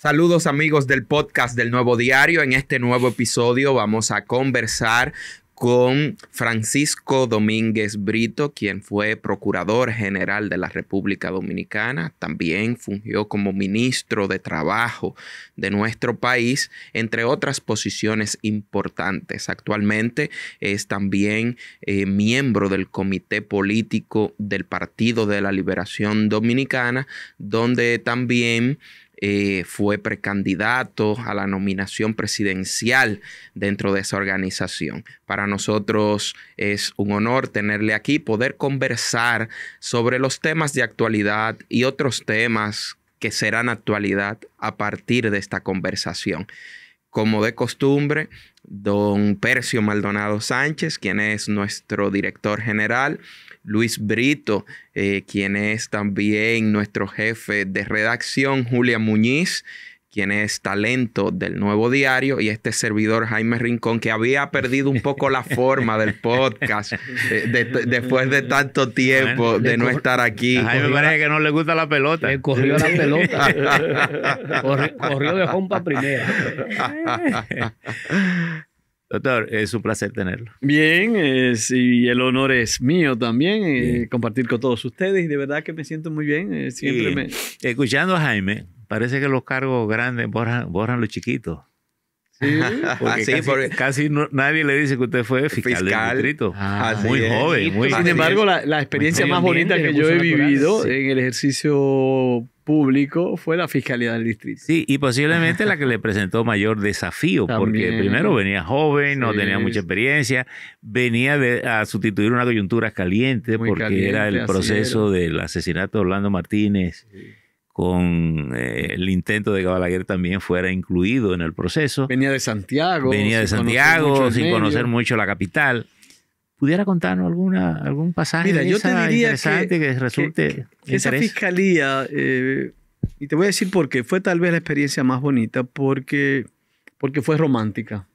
Saludos amigos del podcast del Nuevo Diario. En este nuevo episodio vamos a conversar con Francisco Domínguez Brito, quien fue Procurador General de la República Dominicana, también fungió como ministro de Trabajo de nuestro país, entre otras posiciones importantes. Actualmente es también eh, miembro del Comité Político del Partido de la Liberación Dominicana, donde también eh, fue precandidato a la nominación presidencial dentro de esa organización. Para nosotros es un honor tenerle aquí, poder conversar sobre los temas de actualidad y otros temas que serán actualidad a partir de esta conversación como de costumbre, don Percio Maldonado Sánchez, quien es nuestro director general, Luis Brito, eh, quien es también nuestro jefe de redacción, Julia Muñiz, quien es talento del nuevo diario, y este servidor Jaime Rincón, que había perdido un poco la forma del podcast eh, después de tanto tiempo de no estar aquí. A Jaime parece que no le gusta la pelota. corrió la pelota. corrió de jompa primera. Doctor, es un placer tenerlo. Bien, y el honor es mío también eh, compartir con todos ustedes y de verdad que me siento muy bien. Eh, Escuchando a Jaime, Parece que los cargos grandes borran, los chiquitos. casi, nadie le dice que usted fue fiscal, del distrito. Ah, ah, muy joven, muy Sin embargo, la, experiencia más bonita que yo he vivido en el ejercicio público fue la fiscalía del distrito. Sí, y posiblemente la que le presentó mayor desafío, porque primero venía joven, no tenía mucha experiencia, venía a sustituir una coyuntura caliente, porque era el proceso del asesinato de Orlando Martínez con eh, el intento de que Balaguer también fuera incluido en el proceso. Venía de Santiago. Venía de Santiago, sin conocer mucho la capital. ¿Pudiera contarnos alguna, algún pasaje Mira, yo interesante que, resulte interesante? esa fiscalía, eh, y te voy a decir por qué, fue tal vez la experiencia más bonita porque, porque fue romántica.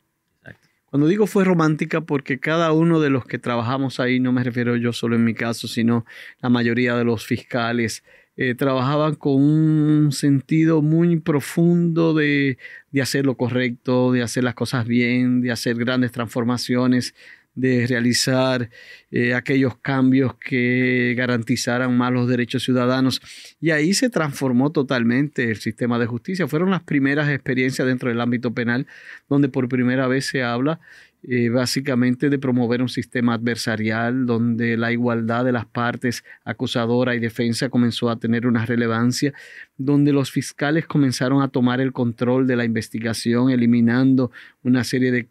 Cuando digo fue romántica porque cada uno de los que trabajamos ahí, no me refiero yo solo en mi caso, sino la mayoría de los fiscales, eh, trabajaban con un sentido muy profundo de, hacer lo correcto, de hacer las cosas bien, de hacer grandes transformaciones, de realizar eh, aquellos cambios que garantizaran más los derechos ciudadanos. Y ahí se transformó totalmente el sistema de justicia. Fueron las primeras experiencias dentro del ámbito penal donde por primera vez se habla eh, básicamente de promover un sistema adversarial donde la igualdad de las partes acusadora y defensa comenzó a tener una relevancia, donde los fiscales comenzaron a tomar el control de la investigación, eliminando una serie de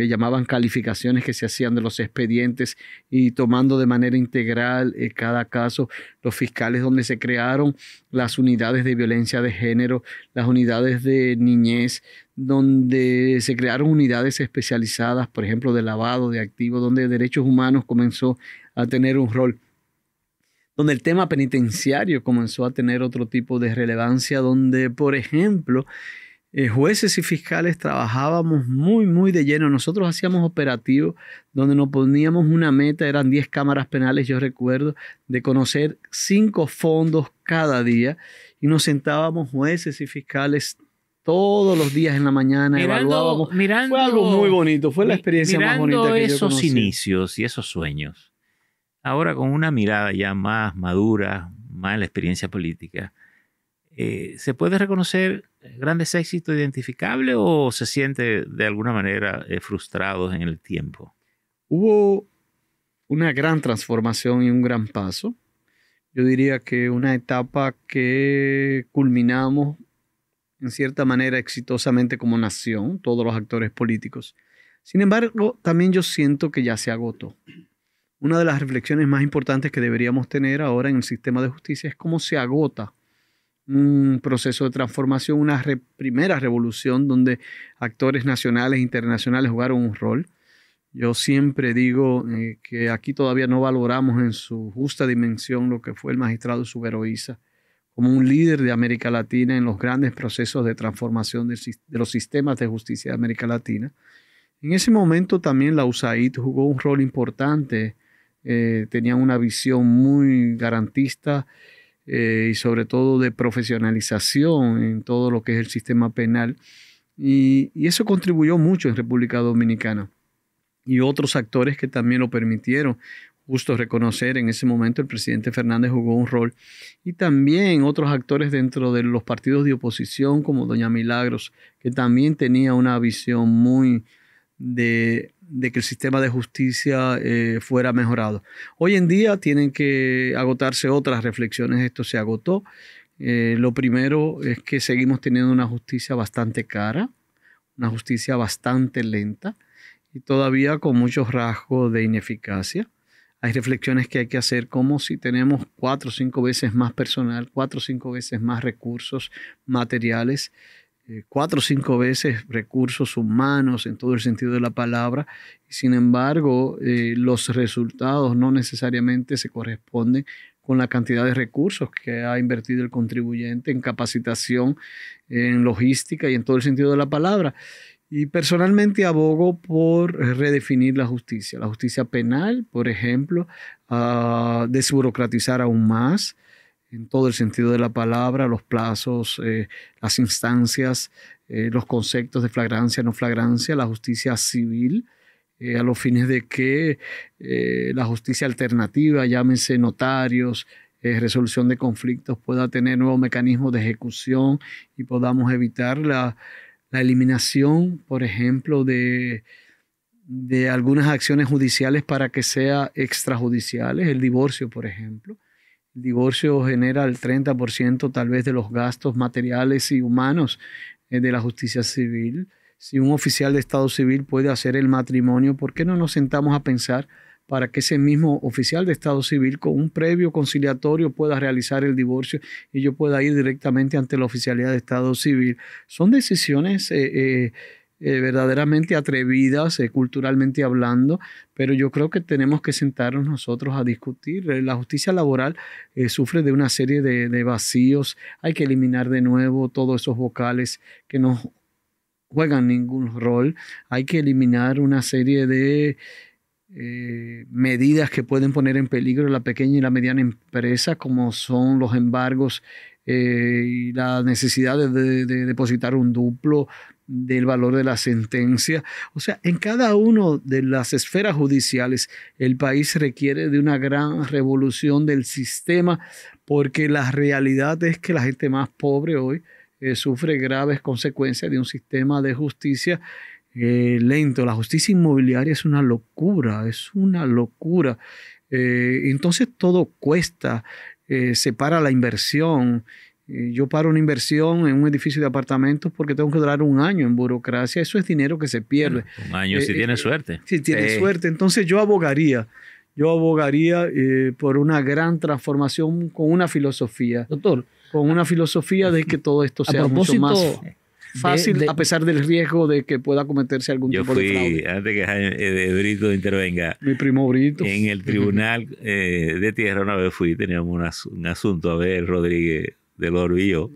le llamaban calificaciones que se hacían de los expedientes y tomando de manera integral eh, cada caso, los fiscales donde se crearon las unidades de violencia de género, las unidades de niñez, donde se crearon unidades especializadas, por ejemplo, de lavado de activos, donde derechos humanos comenzó a tener un rol donde el tema penitenciario comenzó a tener otro tipo de relevancia, donde, por ejemplo, eh, jueces y fiscales trabajábamos muy, muy de lleno. Nosotros hacíamos operativos donde nos poníamos una meta, eran 10 cámaras penales, yo recuerdo, de conocer 5 fondos cada día y nos sentábamos jueces y fiscales todos los días en la mañana evaluábamos. Mirando, fue algo muy bonito, fue la experiencia más bonita que esos yo conocí. inicios y esos sueños. Ahora con una mirada ya más madura, más la experiencia política, eh, ¿se puede reconocer grandes éxitos identificables o se siente de alguna manera eh, frustrado en el tiempo? Hubo una gran transformación y un gran paso. Yo diría que una etapa que culminamos en cierta manera exitosamente como nación, todos los actores políticos. Sin embargo, también yo siento que ya se agotó. Una de las reflexiones más importantes que deberíamos tener ahora en el sistema de justicia es cómo se agota un proceso de transformación, una primera revolución donde actores nacionales e internacionales jugaron un rol. Yo siempre digo eh, que aquí todavía no valoramos en su justa dimensión lo que fue el magistrado Suberoiza como un líder de América Latina en los grandes procesos de transformación de, los sistemas de justicia de América Latina. En ese momento también la USAID jugó un rol importante, eh, tenía una visión muy garantista eh, y sobre todo de profesionalización en todo lo que es el sistema penal. Y, y eso contribuyó mucho en República Dominicana. Y otros actores que también lo permitieron justo reconocer, en ese momento el presidente Fernández jugó un rol y también otros actores dentro de los partidos de oposición como doña Milagros, que también tenía una visión muy de de que el sistema de justicia eh, fuera mejorado. Hoy en día tienen que agotarse otras reflexiones, esto se agotó. Eh, lo primero es que seguimos teniendo una justicia bastante cara, una justicia bastante lenta y todavía con muchos rasgos de ineficacia. Hay reflexiones que hay que hacer como si tenemos cuatro o cinco veces más personal, cuatro o cinco veces más recursos materiales, eh, cuatro o cinco veces recursos humanos en todo el sentido de la palabra, y sin embargo eh, los resultados no necesariamente se corresponden con la cantidad de recursos que ha invertido el contribuyente en capacitación, en logística y en todo el sentido de la palabra. Y personalmente abogo por redefinir la justicia, la justicia penal, por ejemplo, desburocratizar aún más, en todo el sentido de la palabra, los plazos, eh, las instancias, eh, los conceptos de flagrancia, no flagrancia, la justicia civil, eh, a los fines de que la justicia alternativa, llámese notarios, resolución de conflictos, pueda tener nuevos mecanismos de ejecución y podamos evitar la, la eliminación, por ejemplo, de, de algunas acciones judiciales para que sea extrajudiciales, el divorcio, por ejemplo el divorcio genera el 30% tal vez de los gastos materiales y humanos eh, de la justicia civil. Si un oficial de Estado civil puede hacer el matrimonio, ¿por qué no nos sentamos a pensar para que ese mismo oficial de Estado civil con un previo conciliatorio pueda realizar el divorcio y yo pueda ir directamente ante la oficialidad de Estado civil? Son decisiones... Eh, eh, eh, verdaderamente atrevidas eh, culturalmente hablando, pero yo creo que tenemos que sentarnos nosotros a discutir. Eh, la justicia laboral sufre de una serie de, vacíos, hay que eliminar de nuevo todos esos vocales que no juegan ningún rol, hay que eliminar una serie de... medidas que pueden poner en peligro la pequeña y la mediana empresa, como son los embargos y la necesidad de, depositar un duplo, del valor de la sentencia. O sea, en cada una de las esferas judiciales el país requiere de una gran revolución del sistema porque la realidad es que la gente más pobre hoy eh, sufre graves consecuencias de un sistema de justicia eh, lento. La justicia inmobiliaria es una locura, es una locura. Eh, entonces todo cuesta, se para la inversión eh, yo paro una inversión en un edificio de apartamentos porque tengo que durar un año en burocracia. Eso es dinero que se pierde. Un año si eh, tiene eh, suerte. Si tiene suerte. Entonces yo abogaría, yo abogaría por una gran transformación con una filosofía. Doctor. Con una filosofía de que todo esto sea mucho más fácil a pesar del riesgo de que pueda cometerse algún tipo de fraude. Antes que Jaime, Brito intervenga. Mi primo Brito. En el tribunal de Tierra una vez fui, teníamos un, asunto, a ver, Rodríguez, del Oro y yo,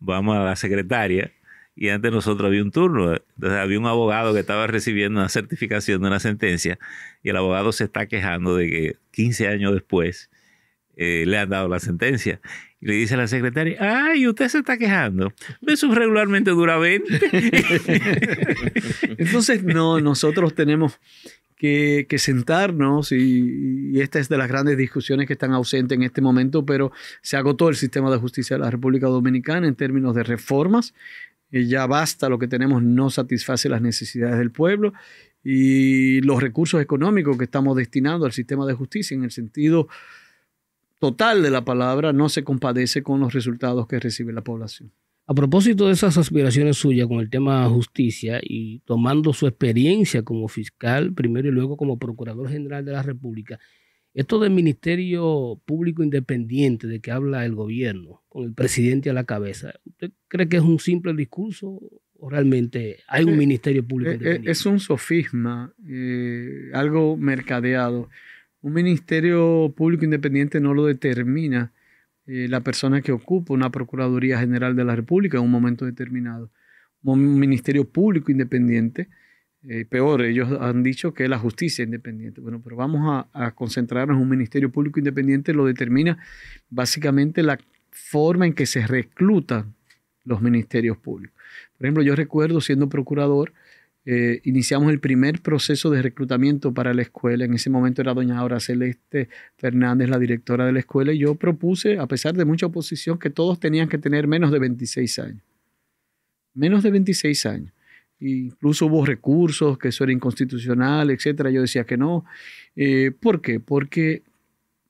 vamos a la secretaria y antes nosotros había un turno. Entonces había un abogado que estaba recibiendo una certificación de una sentencia y el abogado se está quejando de que 15 años después eh, le han dado la sentencia le dice a la secretaria, ay, usted se está quejando. besos regularmente dura Entonces, no, nosotros tenemos que, sentarnos y, esta es de las grandes discusiones que están ausentes en este momento, pero se agotó el sistema de justicia de la República Dominicana en términos de reformas. Eh, ya basta, lo que tenemos no satisface las necesidades del pueblo y los recursos económicos que estamos destinando al sistema de justicia en el sentido total de la palabra no se compadece con los resultados que recibe la población. A propósito de esas aspiraciones suyas con el tema justicia y tomando su experiencia como fiscal primero y luego como procurador general de la República, esto del Ministerio Público Independiente de que habla el gobierno, con el presidente a la cabeza, ¿usted cree que es un simple discurso o realmente hay un eh, Ministerio eh, Público eh, Independiente? Es un sofisma, algo mercadeado un ministerio público independiente no lo determina eh, la persona que ocupa una Procuraduría General de la República en un momento determinado. Un ministerio público independiente, eh, peor, ellos han dicho que es la justicia independiente. Bueno, pero vamos a, a concentrarnos en un ministerio público independiente, lo determina básicamente la forma en que se reclutan los ministerios públicos. Por ejemplo, yo recuerdo siendo procurador, eh, iniciamos el primer proceso de reclutamiento para la escuela. En ese momento era doña Aura Celeste Fernández, la directora de la escuela, y yo propuse, a pesar de mucha oposición, que todos tenían que tener menos de 26 años. Menos de 26 años. incluso hubo recursos, que eso era inconstitucional, etcétera. Yo decía que no. Eh, ¿Por qué? Porque,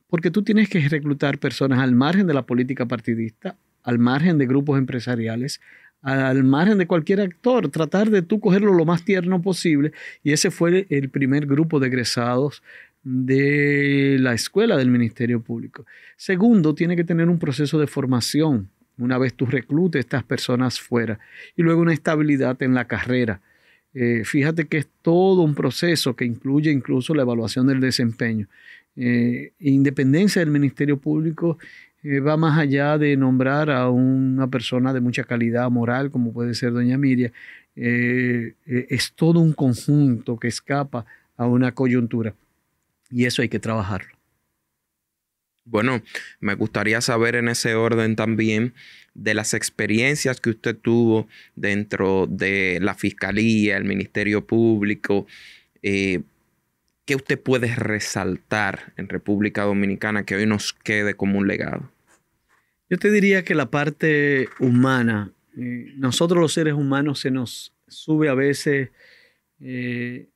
porque tú tienes que reclutar personas al margen de la política partidista, al margen de grupos empresariales, al margen de cualquier actor, tratar de tú cogerlo lo más tierno posible. Y ese fue el primer grupo de egresados de la escuela del Ministerio Público. Segundo, tiene que tener un proceso de formación una vez tú reclutes estas personas fuera y luego una estabilidad en la carrera. Eh, fíjate que es todo un proceso que incluye incluso la evaluación del desempeño. Eh, independencia del Ministerio Público eh, va más allá de nombrar a una persona de mucha calidad moral, como puede ser doña Miria. Eh, eh, es todo un conjunto que escapa a una coyuntura y eso hay que trabajarlo. Bueno, me gustaría saber en ese orden también de las experiencias que usted tuvo dentro de la Fiscalía, el Ministerio Público, ¿qué usted puede resaltar en República Dominicana que hoy nos quede como un legado? Yo te diría que la parte humana, eh, nosotros los seres humanos se nos sube a veces eh,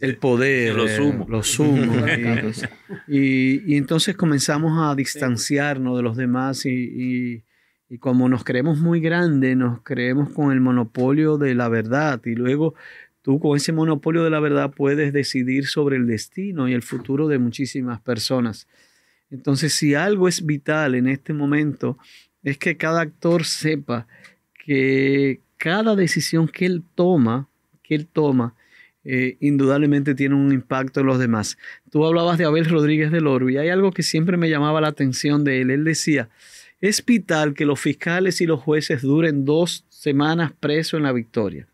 el poder, lo sumo. y, entonces comenzamos a distanciarnos de los demás y, y, como nos creemos muy grandes, nos creemos con el monopolio de la verdad y luego Tú con ese monopolio de la verdad puedes decidir sobre el destino y el futuro de muchísimas personas. Entonces, si algo es vital en este momento, es que cada actor sepa que cada decisión que él toma, que él toma, eh, indudablemente tiene un impacto en los demás. Tú hablabas de Abel Rodríguez del Oro y hay algo que siempre me llamaba la atención de él. Él decía, es vital que los fiscales y los jueces duren dos semanas presos en la victoria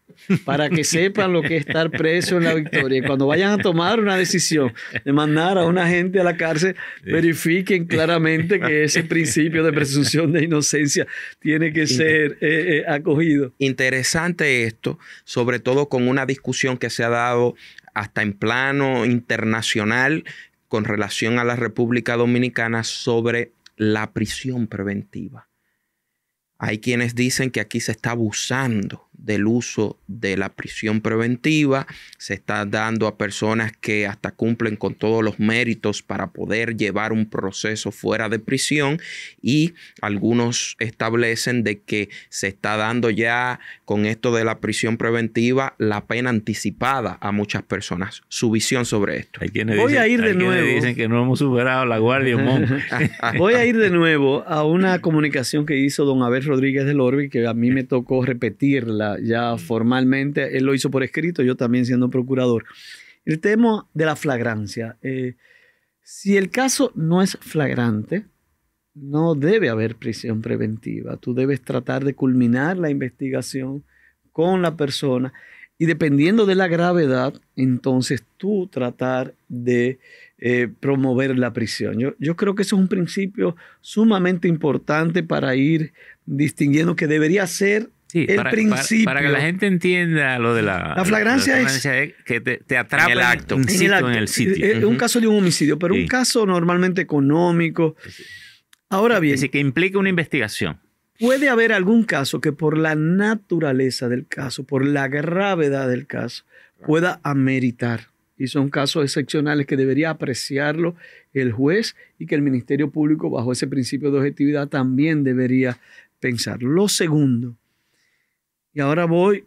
para que sepan lo que es estar preso en la victoria. Y cuando vayan a tomar una decisión de mandar a una gente a la cárcel, verifiquen claramente que ese principio de presunción de inocencia tiene que ser eh, eh, acogido. Interesante esto, sobre todo con una discusión que se ha dado hasta en plano internacional con relación a la República Dominicana sobre la prisión preventiva. Hay quienes dicen que aquí se está abusando del uso de la prisión preventiva, se está dando a personas que hasta cumplen con todos los méritos para poder llevar un proceso fuera de prisión y algunos establecen de que se está dando ya con esto de la prisión preventiva la pena anticipada a muchas personas. Su visión sobre esto. Voy a ir de nuevo. Dicen que no hemos superado la guardia. Voy a ir de nuevo a una comunicación que hizo don Abel Rodríguez del Orbe que a mí me tocó repetirla ya formalmente, él lo hizo por escrito, yo también siendo procurador. El tema de la flagrancia. Eh, si el caso no es flagrante, no debe haber prisión preventiva. Tú debes tratar de culminar la investigación con la persona y dependiendo de la gravedad, entonces tú tratar de eh, promover la prisión. Yo, yo, creo que eso es un principio sumamente importante para ir distinguiendo que debería ser para, que la gente entienda lo de la, la flagrancia, es, que te, te atrapa el acto, en, el sitio. Es eh, eh, un caso de un homicidio, pero un caso normalmente económico. Ahora bien. que implica una investigación. Puede haber algún caso que por la naturaleza del caso, por la gravedad del caso, pueda ameritar. Y son casos excepcionales que debería apreciarlo el juez y que el Ministerio Público, bajo ese principio de objetividad, también debería pensar. Lo segundo, y ahora voy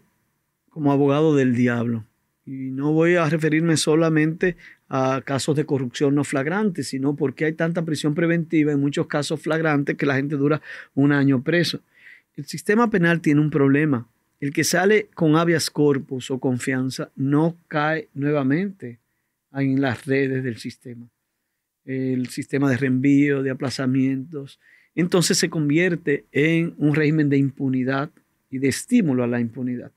como abogado del diablo. Y no voy a referirme solamente a casos de corrupción no flagrantes, sino porque hay tanta prisión preventiva en muchos casos flagrantes que la gente dura un año preso. El sistema penal tiene un problema. El que sale con habeas corpus o confianza no cae nuevamente en las redes del sistema. El sistema de reenvío, de aplazamientos. Entonces se convierte en un régimen de impunidad y de estímulo a la impunidad.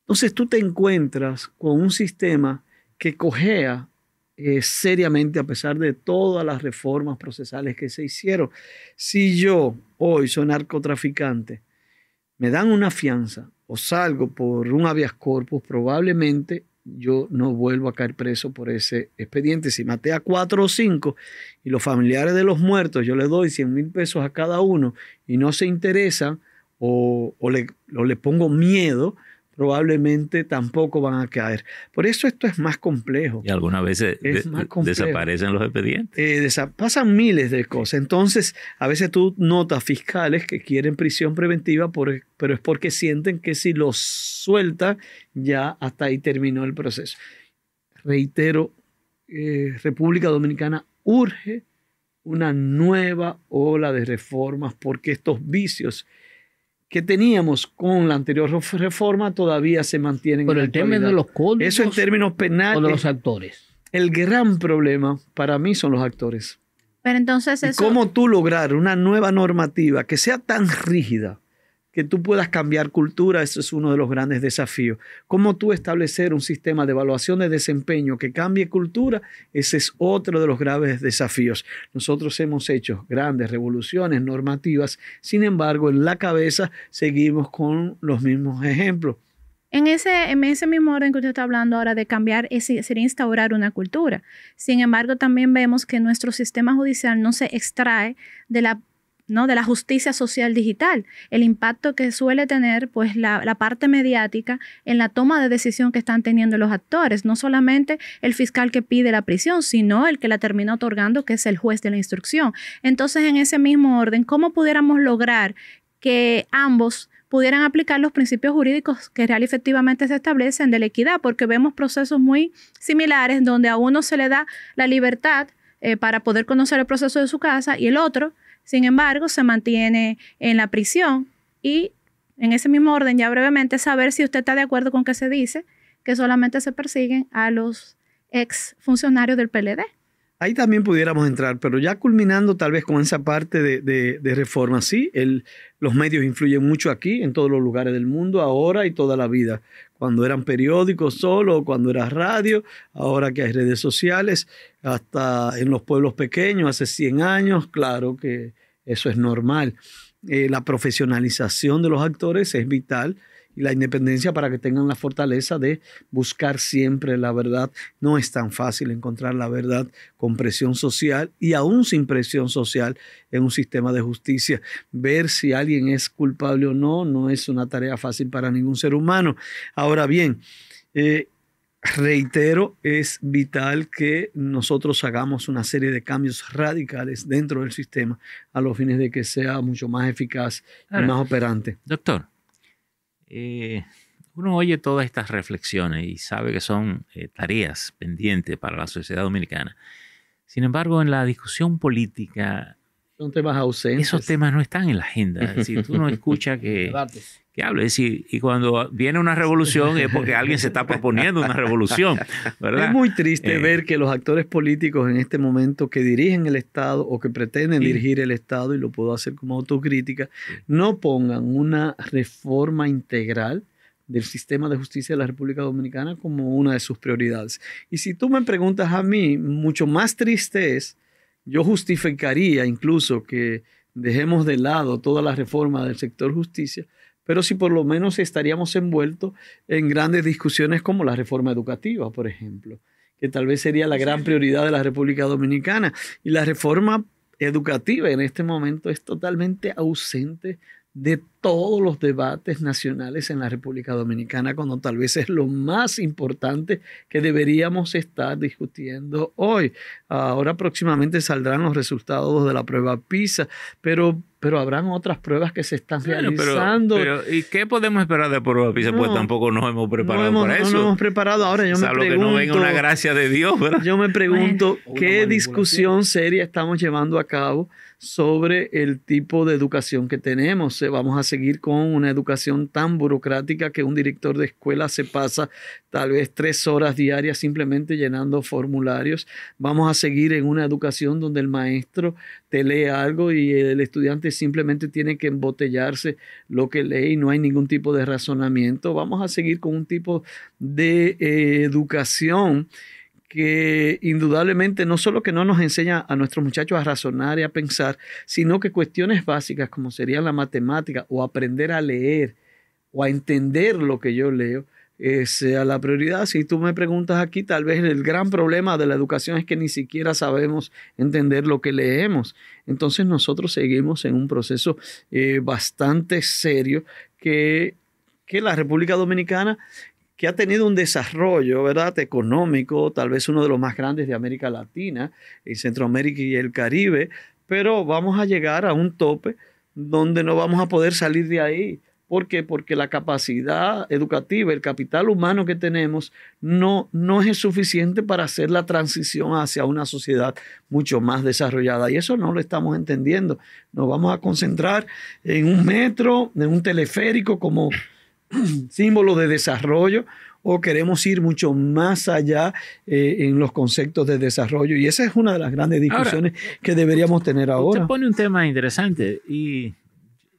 Entonces tú te encuentras con un sistema que cojea eh, seriamente a pesar de todas las reformas procesales que se hicieron. Si yo hoy soy narcotraficante, me dan una fianza o salgo por un habeas corpus, probablemente yo no vuelvo a caer preso por ese expediente. Si maté a cuatro o cinco y los familiares de los muertos, yo les doy 100 mil pesos a cada uno y no se interesan o, o, le, le pongo miedo, probablemente tampoco van a caer. Por eso esto es más complejo. Y algunas veces desaparecen los expedientes. Eh, pasan miles de cosas. Entonces, a veces tú notas fiscales que quieren prisión preventiva, pero es porque sienten que si los suelta, ya hasta ahí terminó el proceso. Reitero, eh, República Dominicana urge una nueva ola de reformas porque estos vicios que teníamos con la anterior reforma todavía se mantienen. Pero el tema de los códigos. Eso en términos penales. O de los actores. El gran problema para mí son los actores. Pero entonces eso... ¿Cómo tú lograr una nueva normativa que sea tan rígida que tú puedas cambiar cultura, eso es uno de los grandes desafíos. Cómo tú establecer un sistema de evaluación de desempeño que cambie cultura, ese es otro de los graves desafíos. Nosotros hemos hecho grandes revoluciones normativas, sin embargo, en la cabeza seguimos con los mismos ejemplos. En ese, en ese mismo orden que usted está hablando ahora de cambiar, sería instaurar una cultura. Sin embargo, también vemos que nuestro sistema judicial no se extrae de la ¿no? de la justicia social digital, el impacto que suele tener pues, la, parte mediática en la toma de decisión que están teniendo los actores, no solamente el fiscal que pide la prisión, sino el que la termina otorgando, que es el juez de la instrucción. Entonces, en ese mismo orden, ¿cómo pudiéramos lograr que ambos pudieran aplicar los principios jurídicos que real efectivamente se establecen de la equidad, porque vemos procesos muy similares donde a uno se le da la libertad eh, para poder conocer el proceso de su casa y el otro sin embargo, se mantiene en la prisión y en ese mismo orden, ya brevemente, saber si usted está de acuerdo con que se dice que solamente se persiguen a los ex funcionarios del PLD. Ahí también pudiéramos entrar, pero ya culminando tal vez con esa parte de, reforma, sí, los medios influyen mucho aquí, en todos los lugares del mundo, ahora y toda la vida. Cuando eran periódicos solo, cuando era radio, ahora que hay redes sociales, hasta en los pueblos pequeños, hace 100 años, claro que eso es normal. Eh, la profesionalización de los actores es vital y la independencia para que tengan la fortaleza de buscar siempre la verdad. No es tan fácil encontrar la verdad con presión social y aún sin presión social en un sistema de justicia. Ver si alguien es culpable o no no es una tarea fácil para ningún ser humano. Ahora bien, eh, reitero, es vital que nosotros hagamos una serie de cambios radicales dentro del sistema a los fines de que sea mucho más eficaz y más operante. Doctor, eh, uno oye todas estas reflexiones y sabe que son eh, tareas pendientes para la sociedad dominicana. Sin embargo, en la discusión política... Esos temas no están en la agenda. Si tú no escuchas que que Y, y cuando viene una revolución es porque alguien se está proponiendo una revolución. ¿verdad? Es muy triste eh, ver que los actores políticos en este momento que dirigen el Estado o que pretenden dirigir el Estado, y lo puedo hacer como autocrítica, no pongan una reforma integral del sistema de justicia de la República Dominicana como una de sus prioridades. Y si tú me preguntas a mí, mucho más triste es, yo justificaría incluso que dejemos de lado toda la reforma del sector justicia pero si por lo menos estaríamos envueltos en grandes discusiones como la reforma educativa, por ejemplo, que tal vez sería la gran prioridad de la República Dominicana. Y la reforma educativa en este momento es totalmente ausente de todos los debates nacionales en la República Dominicana, cuando tal vez es lo más importante que deberíamos estar discutiendo hoy. Ahora próximamente saldrán los resultados de la prueba PISA, pero, pero habrán otras pruebas que se están realizando. ¿Y qué podemos esperar de prueba PISA? pues tampoco nos hemos preparado para eso. No nos hemos preparado. Ahora yo me pregunto... que no venga una gracia de Dios, Yo me pregunto qué discusión seria estamos llevando a cabo sobre el tipo de educación que tenemos. Eh, vamos a seguir con una educación tan burocrática que un director de escuela se pasa tal vez tres horas diarias simplemente llenando formularios. Vamos a seguir en una educación donde el maestro te lee algo y el estudiante simplemente tiene que embotellarse lo que lee y no hay ningún tipo de razonamiento. Vamos a seguir con un tipo de eh, educación que indudablemente no solo que no nos enseña a nuestros muchachos a razonar y a pensar, sino que cuestiones básicas como serían la matemática o aprender a leer o a entender lo que yo leo, eh, sea la prioridad. Si tú me preguntas aquí, tal vez el gran problema de la educación es que ni siquiera sabemos entender lo que leemos. Entonces nosotros seguimos en un proceso eh, bastante serio que, que la República Dominicana que ha tenido un desarrollo ¿verdad? económico, tal vez uno de los más grandes de América Latina, y Centroamérica y el Caribe, pero vamos a llegar a un tope donde no vamos a poder salir de ahí. ¿Por qué? Porque la capacidad educativa, el capital humano que tenemos, no, no es suficiente para hacer la transición hacia una sociedad mucho más desarrollada. Y eso no lo estamos entendiendo. Nos vamos a concentrar en un metro, en un teleférico, como símbolo de desarrollo o queremos ir mucho más allá eh, en los conceptos de desarrollo. Y esa es una de las grandes discusiones que deberíamos tener ahora. Usted pone un tema interesante y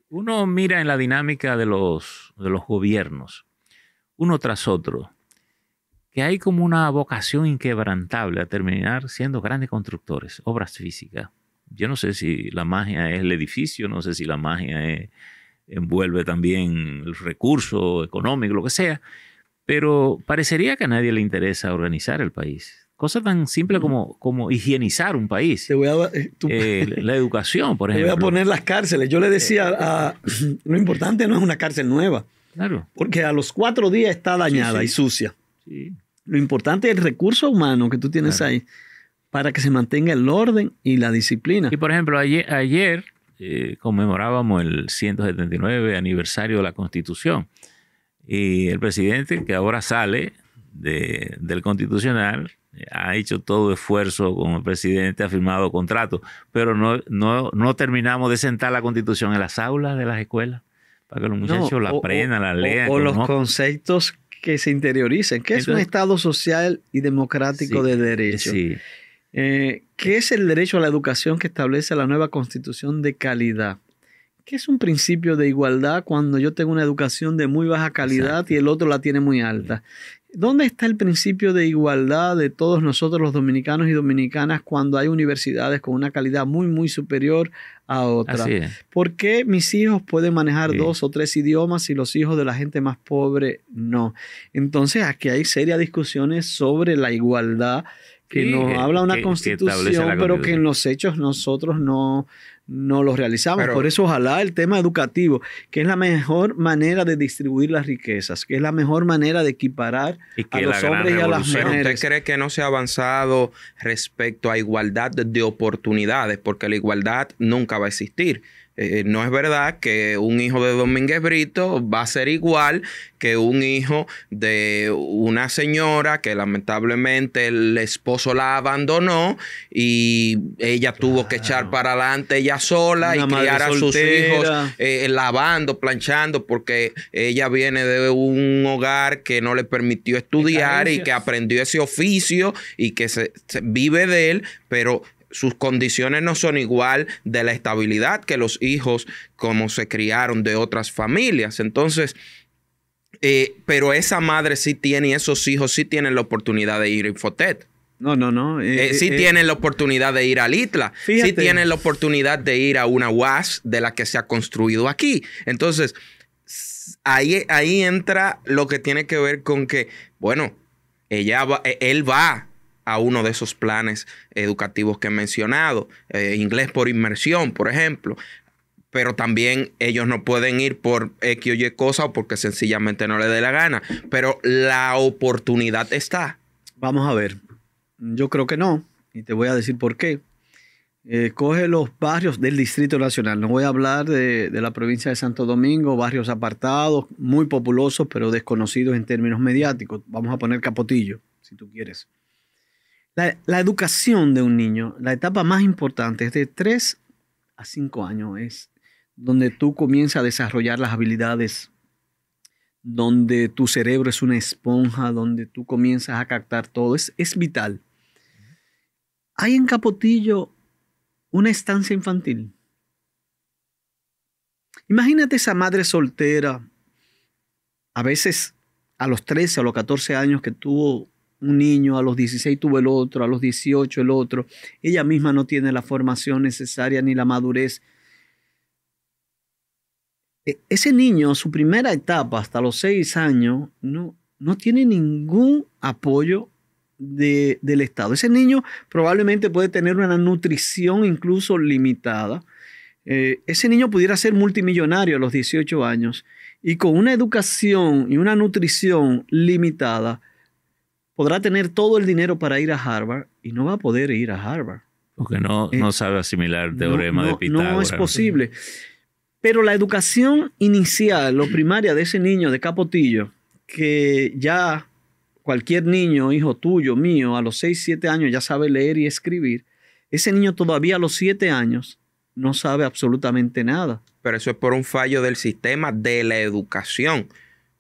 uno mira en la dinámica de los, de los gobiernos, uno tras otro, que hay como una vocación inquebrantable a terminar siendo grandes constructores, obras físicas. Yo no sé si la magia es el edificio, no sé si la magia es envuelve también el recurso económico, lo que sea, pero parecería que a nadie le interesa organizar el país. Cosa tan simple como, como higienizar un país. Eh, eh, la educación, por ejemplo. voy a poner las cárceles. Yo le eh, decía, lo importante no es una cárcel nueva. Claro. Porque a los cuatro días está dañada y sucia. Lo importante es el recurso humano que tú tienes ahí para que se mantenga el orden y la disciplina. Y por ejemplo, ayer eh, conmemorábamos el 179 aniversario de la Constitución. Y el presidente que ahora sale de, del Constitucional ha hecho todo esfuerzo con el presidente, ha firmado contrato pero no, no, no terminamos de sentar la Constitución en las aulas de las escuelas para que los muchachos la aprendan, la lean. O, los conceptos que se interioricen, que es un Estado social y democrático de derecho. Sí. Eh, ¿Qué es el derecho a la educación que establece la nueva constitución de calidad? ¿Qué es un principio de igualdad cuando yo tengo una educación de muy baja calidad y el otro la tiene muy alta? ¿Dónde está el principio de igualdad de todos nosotros los dominicanos y dominicanas cuando hay universidades con una calidad muy, muy superior a otra? ¿Por qué mis hijos pueden manejar dos o tres idiomas y los hijos de la gente más pobre no? Entonces aquí hay serias discusiones sobre la igualdad que nos habla una constitución, pero que en los hechos nosotros no, no los realizamos. Por eso ojalá el tema educativo, que es la mejor manera de distribuir las riquezas, que es la mejor manera de equiparar a los hombres y a las mujeres. Pero ¿Usted cree que no se ha avanzado respecto a igualdad de oportunidades? Porque la igualdad nunca va a existir eh, eh, no es verdad que un hijo de Domínguez Brito va a ser igual que un hijo de una señora que lamentablemente el esposo la abandonó y ella tuvo que echar para adelante ella sola y criar a sus hijos eh, lavando, planchando, porque ella viene de un hogar que no le permitió estudiar y que aprendió ese oficio y que se vive de él, pero sus condiciones no son igual de la estabilidad que los hijos como se criaron de otras familias. Entonces, eh, pero esa madre sí tiene y esos hijos sí tienen la oportunidad de ir a Infotet. No, no, no. Eh, eh, sí tienen la oportunidad de ir al ITLA. Sí tienen la oportunidad de ir a una UAS de la que se ha construido aquí. Entonces, ahí, ahí entra lo que tiene que ver con que, bueno, ella va, e, él va a uno de esos planes educativos que he mencionado, eh, inglés por inmersión, por ejemplo. Pero también ellos no pueden ir por X o Y cosa o porque sencillamente no le dé la gana. Pero la oportunidad está. Vamos a ver. Yo creo que no. Y te voy a decir por qué. Eh, coge los barrios del Distrito Nacional. No voy a hablar de, la provincia de Santo Domingo, barrios apartados, muy populosos, pero desconocidos en términos mediáticos. Vamos a poner Capotillo, si tú quieres. La, educación de un niño, la etapa más importante es de 3 a 5 años, es donde tú comienzas a desarrollar las habilidades, donde tu cerebro es una esponja, donde tú comienzas a captar todo, es, es vital. Hay en Capotillo una estancia infantil. Imagínate esa madre soltera, a veces a los 13 o los 14 años que tuvo un niño, a los 16 tuvo el otro, a los 18 el otro. Ella misma no tiene la formación necesaria ni la madurez. E, ese niño, su primera etapa, hasta los 6 años, no, no tiene ningún apoyo del Estado. Ese niño probablemente puede tener una nutrición incluso limitada. Eh, ese niño pudiera ser multimillonario a los 18 años y con una educación y una nutrición limitada, podrá tener todo el dinero para ir a Harvard y no va a poder ir a Harvard. Porque no, eh, no sabe asimilar el teorema de Pitágoras. No es posible. Pero la educación inicial lo primaria de ese niño de capotillo, que ya cualquier niño, hijo tuyo, mío, a los 6, 7 años ya sabe leer y escribir, ese niño todavía a los 7 años no sabe absolutamente nada. Pero eso es por un fallo del sistema de la educación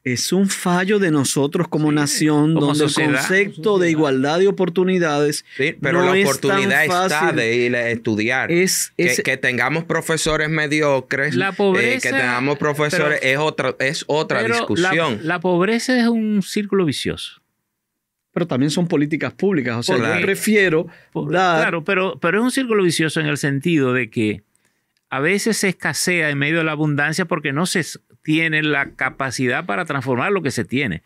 es un fallo de nosotros como nación, donde el concepto de igualdad de oportunidades. pero la oportunidad es está de ir a estudiar. Es, que, tengamos profesores mediocres, la eh, pobreza, que tengamos profesores, es otra, es otra discusión. La, pobreza es un círculo vicioso. Pero también son políticas públicas. O sea, yo prefiero. Claro, pero, pero es un círculo vicioso en el sentido de que a veces se escasea en medio de la abundancia porque no se tienen la capacidad para transformar lo que se tiene.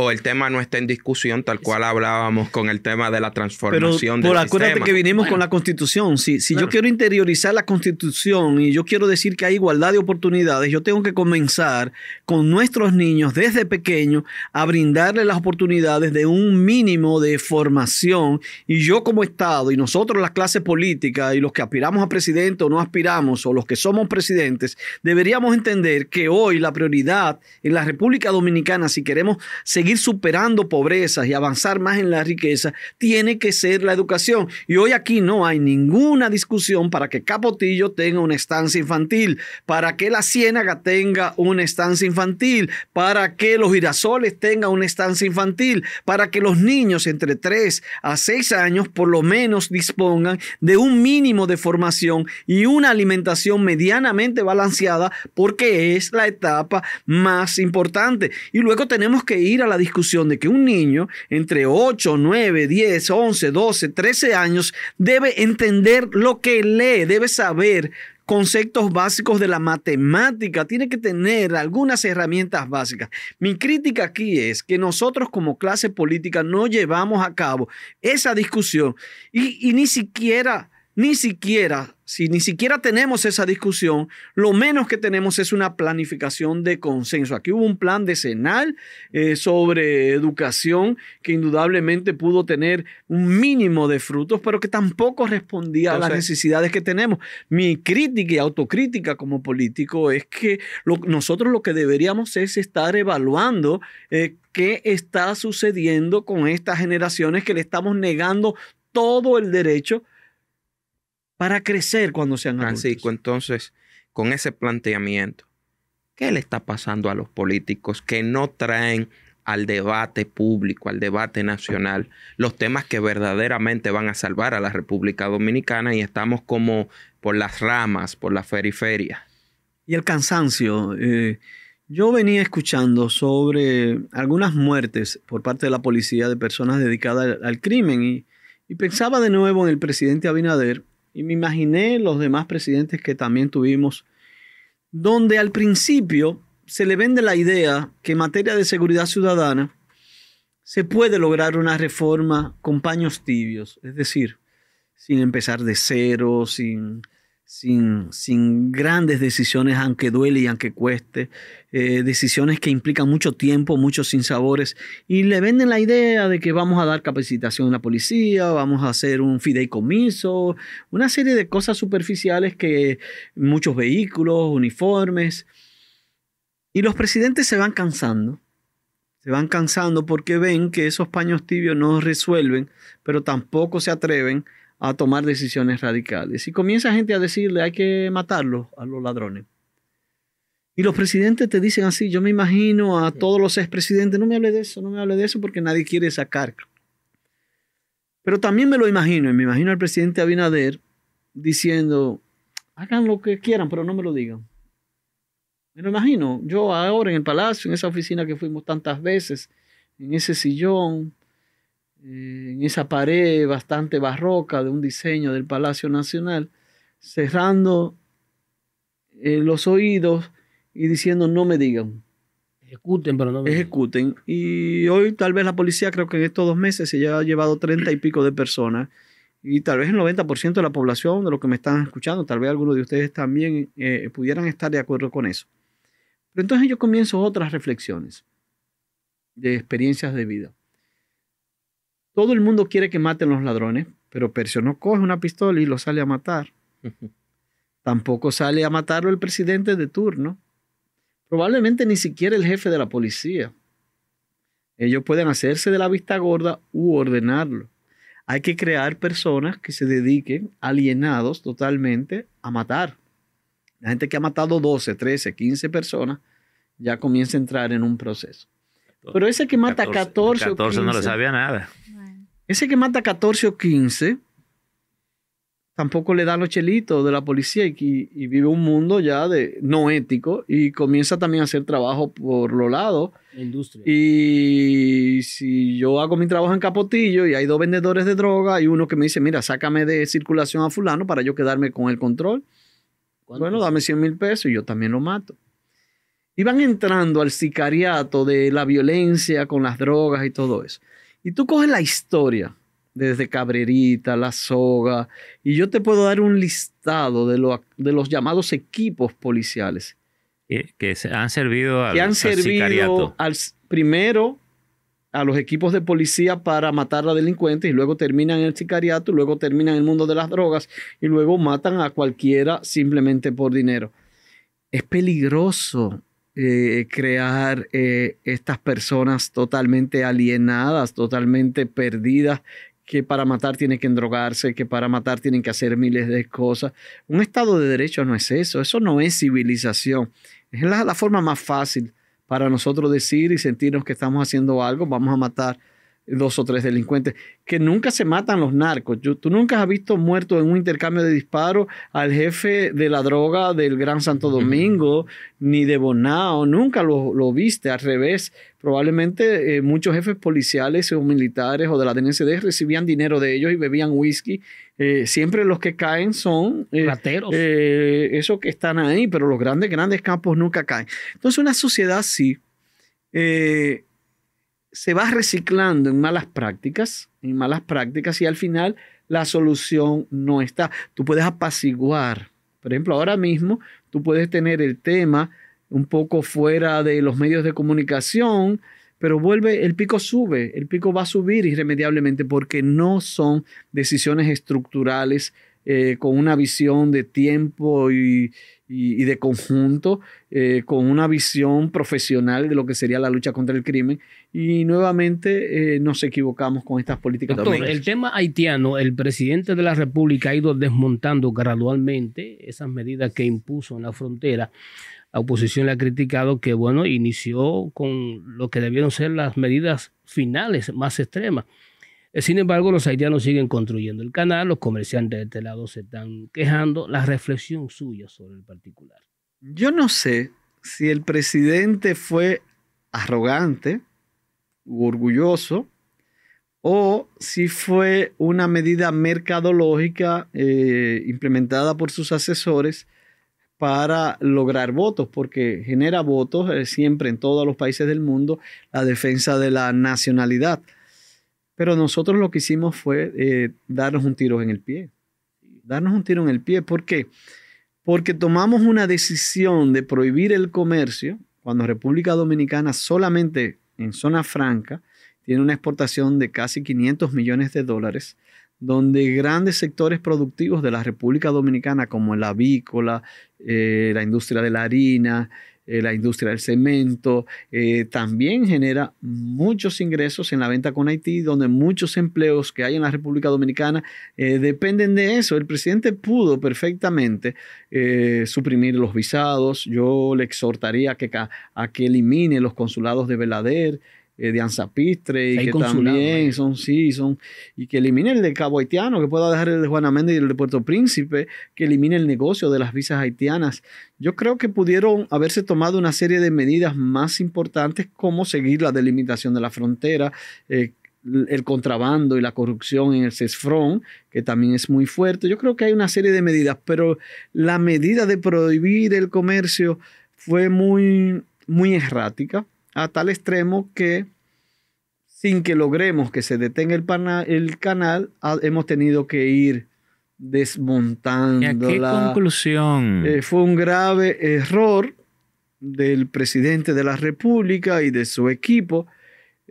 o, el tema no está en discusión, tal cual hablábamos con el tema de la transformación pero, del acuérdate que vinimos con la Constitución. Si, si yo quiero interiorizar la Constitución y yo quiero decir que hay igualdad de oportunidades, yo tengo que comenzar con nuestros niños desde pequeños a brindarles las oportunidades de un mínimo de formación. Y yo como Estado y nosotros las clases políticas y los que aspiramos a presidente o no aspiramos o los que somos presidentes, deberíamos entender que hoy hoy la prioridad en la República Dominicana, si queremos seguir superando pobrezas y avanzar más en la riqueza, tiene que ser la educación. Y hoy aquí no hay ninguna discusión para que Capotillo tenga una estancia infantil, para que la Ciénaga tenga una estancia infantil, para que los girasoles tengan una estancia infantil, para que los niños entre 3 a 6 años por lo menos dispongan de un mínimo de formación y una alimentación medianamente balanceada, porque es la etapa más importante. Y luego tenemos que ir a la discusión de que un niño entre 8, 9, 10, 11, 12, 13 años debe entender lo que lee, debe saber conceptos básicos de la matemática, tiene que tener algunas herramientas básicas. Mi crítica aquí es que nosotros como clase política no llevamos a cabo esa discusión y, y ni siquiera, ni siquiera si ni siquiera tenemos esa discusión, lo menos que tenemos es una planificación de consenso. Aquí hubo un plan decenal eh, sobre educación que indudablemente pudo tener un mínimo de frutos, pero que tampoco respondía a las necesidades que tenemos. Mi crítica y autocrítica como político es que nosotros lo que deberíamos es estar evaluando eh, qué está sucediendo con estas generaciones que le estamos negando todo el derecho para crecer cuando sean Francisco, entonces, con ese planteamiento, ¿qué le está pasando a los políticos que no traen al debate público, al debate nacional, los temas que verdaderamente van a salvar a la República Dominicana y estamos como por las ramas, por la periferia? Y el cansancio. Eh, yo venía escuchando sobre algunas muertes por parte de la policía de personas dedicadas al, crimen y pensaba de nuevo en el presidente Abinader y me imaginé los demás presidentes que también tuvimos, donde al principio se le vende la idea que en materia de seguridad ciudadana se puede lograr una reforma con paños tibios, es decir, sin empezar de cero, sin sin, grandes decisiones, aunque duele y aunque cueste, eh, decisiones que implican mucho tiempo, muchos sinsabores, y le venden la idea de que vamos a dar capacitación a la policía, vamos a hacer un fideicomiso, una serie de cosas superficiales que muchos vehículos, uniformes, y los presidentes se van cansando se van cansando porque ven que esos paños tibios no resuelven, pero tampoco se atreven a tomar decisiones radicales. Y comienza gente a decirle, hay que matarlos a los ladrones. Y los presidentes te dicen así, yo me imagino a todos los expresidentes, no me hable de eso, no me hable de eso porque nadie quiere sacar. Pero también me lo imagino, y me imagino al presidente Abinader diciendo, hagan lo que quieran, pero no me lo digan. Me lo imagino, yo ahora en el palacio, en esa oficina que fuimos tantas veces, en ese sillón, eh, en esa pared bastante barroca de un diseño del Palacio Nacional, cerrando eh, los oídos y diciendo no me digan. Ejecuten, pero no me Ejecuten. Y hoy tal vez la policía creo que en estos dos meses se ha llevado treinta y pico de personas y tal vez el 90% de la población de los que me están escuchando, tal vez algunos de ustedes también eh, pudieran estar de acuerdo con eso. Pero entonces yo comienzo otras reflexiones de experiencias de vida. Todo el mundo quiere que maten los ladrones, pero Percio no coge una pistola y lo sale a matar. Tampoco sale a matarlo el presidente de turno. Probablemente ni siquiera el jefe de la policía. Ellos pueden hacerse de la vista gorda u ordenarlo. Hay que crear personas que se dediquen alienados totalmente a matar. La gente que ha matado 12, 13, 15 personas ya comienza a entrar en un proceso. Pero ese que mata 14, 14, no le sabía nada. Ese que mata 14 o 15 tampoco le dan los chelitos de la policía y, vive un mundo ya de no ético y comienza también a hacer trabajo por los lados. Industria. Y si yo hago mi trabajo en Capotillo y hay dos vendedores de droga y uno que me dice, mira, sácame de circulación a fulano para yo quedarme con el control. Bueno, dame 100 mil pesos y yo también lo mato. Y van entrando al sicariato de la violencia con las drogas y todo eso. Y tú coges la historia, desde Cabrerita, La Soga, y yo te puedo dar un listado de, de los llamados equipos policiales. Que, han servido al, que han servido al, primero a los equipos de policía para matar a delincuentes y luego terminan en el sicariato, luego terminan en el mundo de las drogas y luego matan a cualquiera simplemente por dinero. Es peligroso eh, crear eh, estas personas totalmente alienadas, totalmente perdidas, que para matar tienen que endrogarse, que para matar tienen que hacer miles de cosas. Un Estado de Derecho no es eso, eso no es civilización. Es la forma más fácil para nosotros decir y sentirnos que estamos haciendo algo, vamos a matar dos o tres delincuentes, que nunca se matan los narcos. tú nunca has visto muerto en un intercambio de disparos al jefe de la droga del Gran Santo Domingo, ni de Bonao, nunca lo, viste, al revés. Probablemente eh, muchos jefes policiales o militares o de la DNCD recibían dinero de ellos y bebían whisky. Eh, siempre los que caen son... Eh, Rateros. esos que están ahí, pero los grandes, grandes campos nunca caen. Entonces una sociedad sí se va reciclando en malas prácticas, en malas prácticas y al final la solución no está. Tú puedes apaciguar. Por ejemplo, ahora mismo tú puedes tener el tema un poco fuera de los medios de comunicación, pero vuelve, el pico sube, el pico va a subir irremediablemente porque no son decisiones estructurales eh, con una visión de tiempo y, de conjunto, eh, con una visión profesional de lo que sería la lucha contra el crimen y nuevamente eh, nos equivocamos con estas políticas. Doctor, el tema haitiano, el presidente de la República ha ido desmontando gradualmente esas medidas que impuso en la frontera. La oposición le ha criticado que, bueno, inició con lo que debieron ser las medidas finales más extremas. Eh, sin embargo, los haitianos siguen construyendo el canal, los comerciantes de este lado se están quejando. La reflexión suya sobre el particular. Yo no sé si el presidente fue arrogante, orgulloso, o si fue una medida mercadológica eh, implementada por sus asesores para lograr votos, porque genera votos eh, siempre en todos los países del mundo la defensa de la nacionalidad. Pero nosotros lo que hicimos fue eh, darnos un tiro en el pie. Darnos un tiro en el pie. ¿Por qué? Porque tomamos una decisión de prohibir el comercio cuando República Dominicana solamente en zona franca, tiene una exportación de casi 500 millones de dólares, donde grandes sectores productivos de la República Dominicana, como la avícola, eh, la industria de la harina, eh, la industria del cemento, eh, también genera muchos ingresos en la venta con Haití, donde muchos empleos que hay en la República Dominicana eh, dependen de eso. El presidente pudo perfectamente suprimir los visados. Yo le exhortaría a que, a que elimine los consulados de Belader eh, de Anzapistre y que son, sí, son, y que elimine el de Cabo Haitiano, que pueda dejar el de Juan Méndez y el de Puerto Príncipe, que elimine el negocio de las visas haitianas. Yo creo que pudieron haberse tomado una serie de medidas más importantes como seguir la delimitación de la frontera, eh, el contrabando y la corrupción en el CESFRON, que también es muy fuerte. Yo creo que hay una serie de medidas, pero la medida de prohibir el comercio fue muy, muy errática a tal extremo que sin que logremos que se detenga el, canal, hemos tenido que ir desmontando. ¿Qué conclusión? Eh, fue un grave error del presidente de la República y de su equipo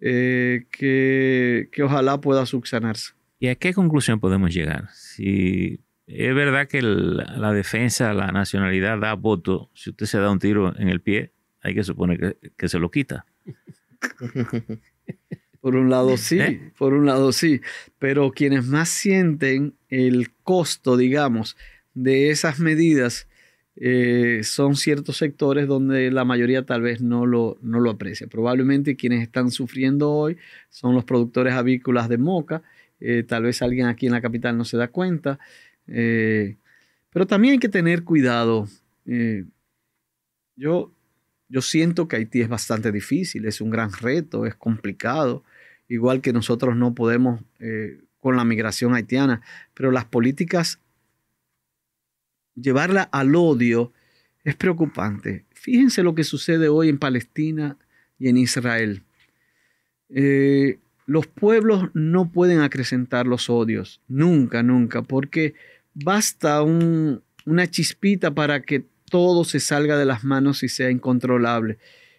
eh, que, ojalá pueda subsanarse. ¿Y a qué conclusión podemos llegar? Si es verdad que la defensa, la nacionalidad da voto, si usted se da un tiro en el pie, hay que suponer que, se lo quita. Por un lado sí, ¿Eh? por un lado sí, pero quienes más sienten el costo, digamos, de esas medidas eh, son ciertos sectores donde la mayoría tal vez no lo, no lo aprecia. Probablemente quienes están sufriendo hoy son los productores avícolas de moca, eh, tal vez alguien aquí en la capital no se da cuenta, pero también hay que tener cuidado. yo yo siento que Haití es bastante difícil, es un gran reto, es complicado, igual que nosotros no podemos eh, con la migración haitiana, pero las políticas, llevarla al odio es preocupante. Fíjense lo que sucede hoy en Palestina y en Israel. Eh, los pueblos no pueden acrecentar los odios, nunca, nunca, porque basta una chispita para que todo se salga de las manos y sea incontrolable.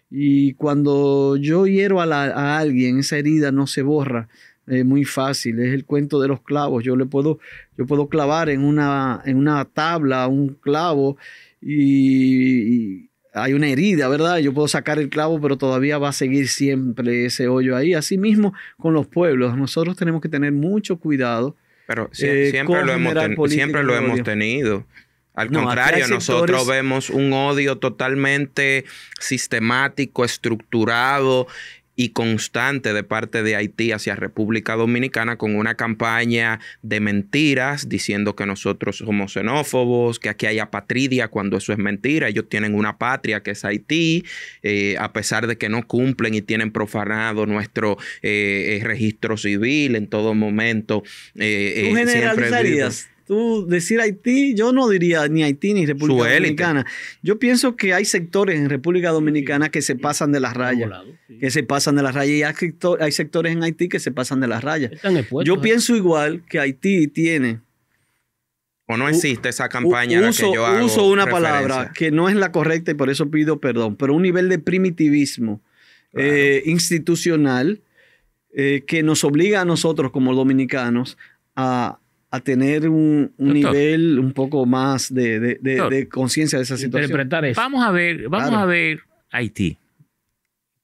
Y cuando yo hiero a, alguien, esa herida no se borra. muy fácil, es el cuento de los clavos. Yo le puedo, yo puedo clavar en una, en una tabla un clavo y, hay una herida, ¿verdad? Yo puedo sacar el clavo, pero todavía va a seguir siempre ese hoyo ahí. mismo con los pueblos, nosotros tenemos que tener mucho cuidado. Pero eh, siempre, lo hemos, tenido. Al contrario, nosotros vemos un odio totalmente sistemático, estructurado y constante de parte de Haití hacia República Dominicana con una campaña de mentiras diciendo que nosotros somos xenófobos, que aquí hay apatridia cuando eso es mentira. Ellos tienen una patria que es Haití, eh, a pesar de que no cumplen y tienen profanado nuestro eh, eh, registro civil en todo momento. ¿Tú tú decir Haití, yo no diría ni Haití ni República Dominicana. Yo pienso que hay sectores en República Dominicana que se pasan de las rayas, que se pasan de las rayas y hay, sectores en Haití que se pasan de las rayas. Yo pienso igual que Haití tiene o no existe esa campaña uso, que yo hago uso una palabra que no es la correcta y por eso pido perdón, pero un nivel de primitivismo eh, institucional eh, que nos obliga a nosotros como dominicanos a, a tener un, nivel un poco más de, conciencia de esa situación. Vamos a ver, vamos a ver Haití,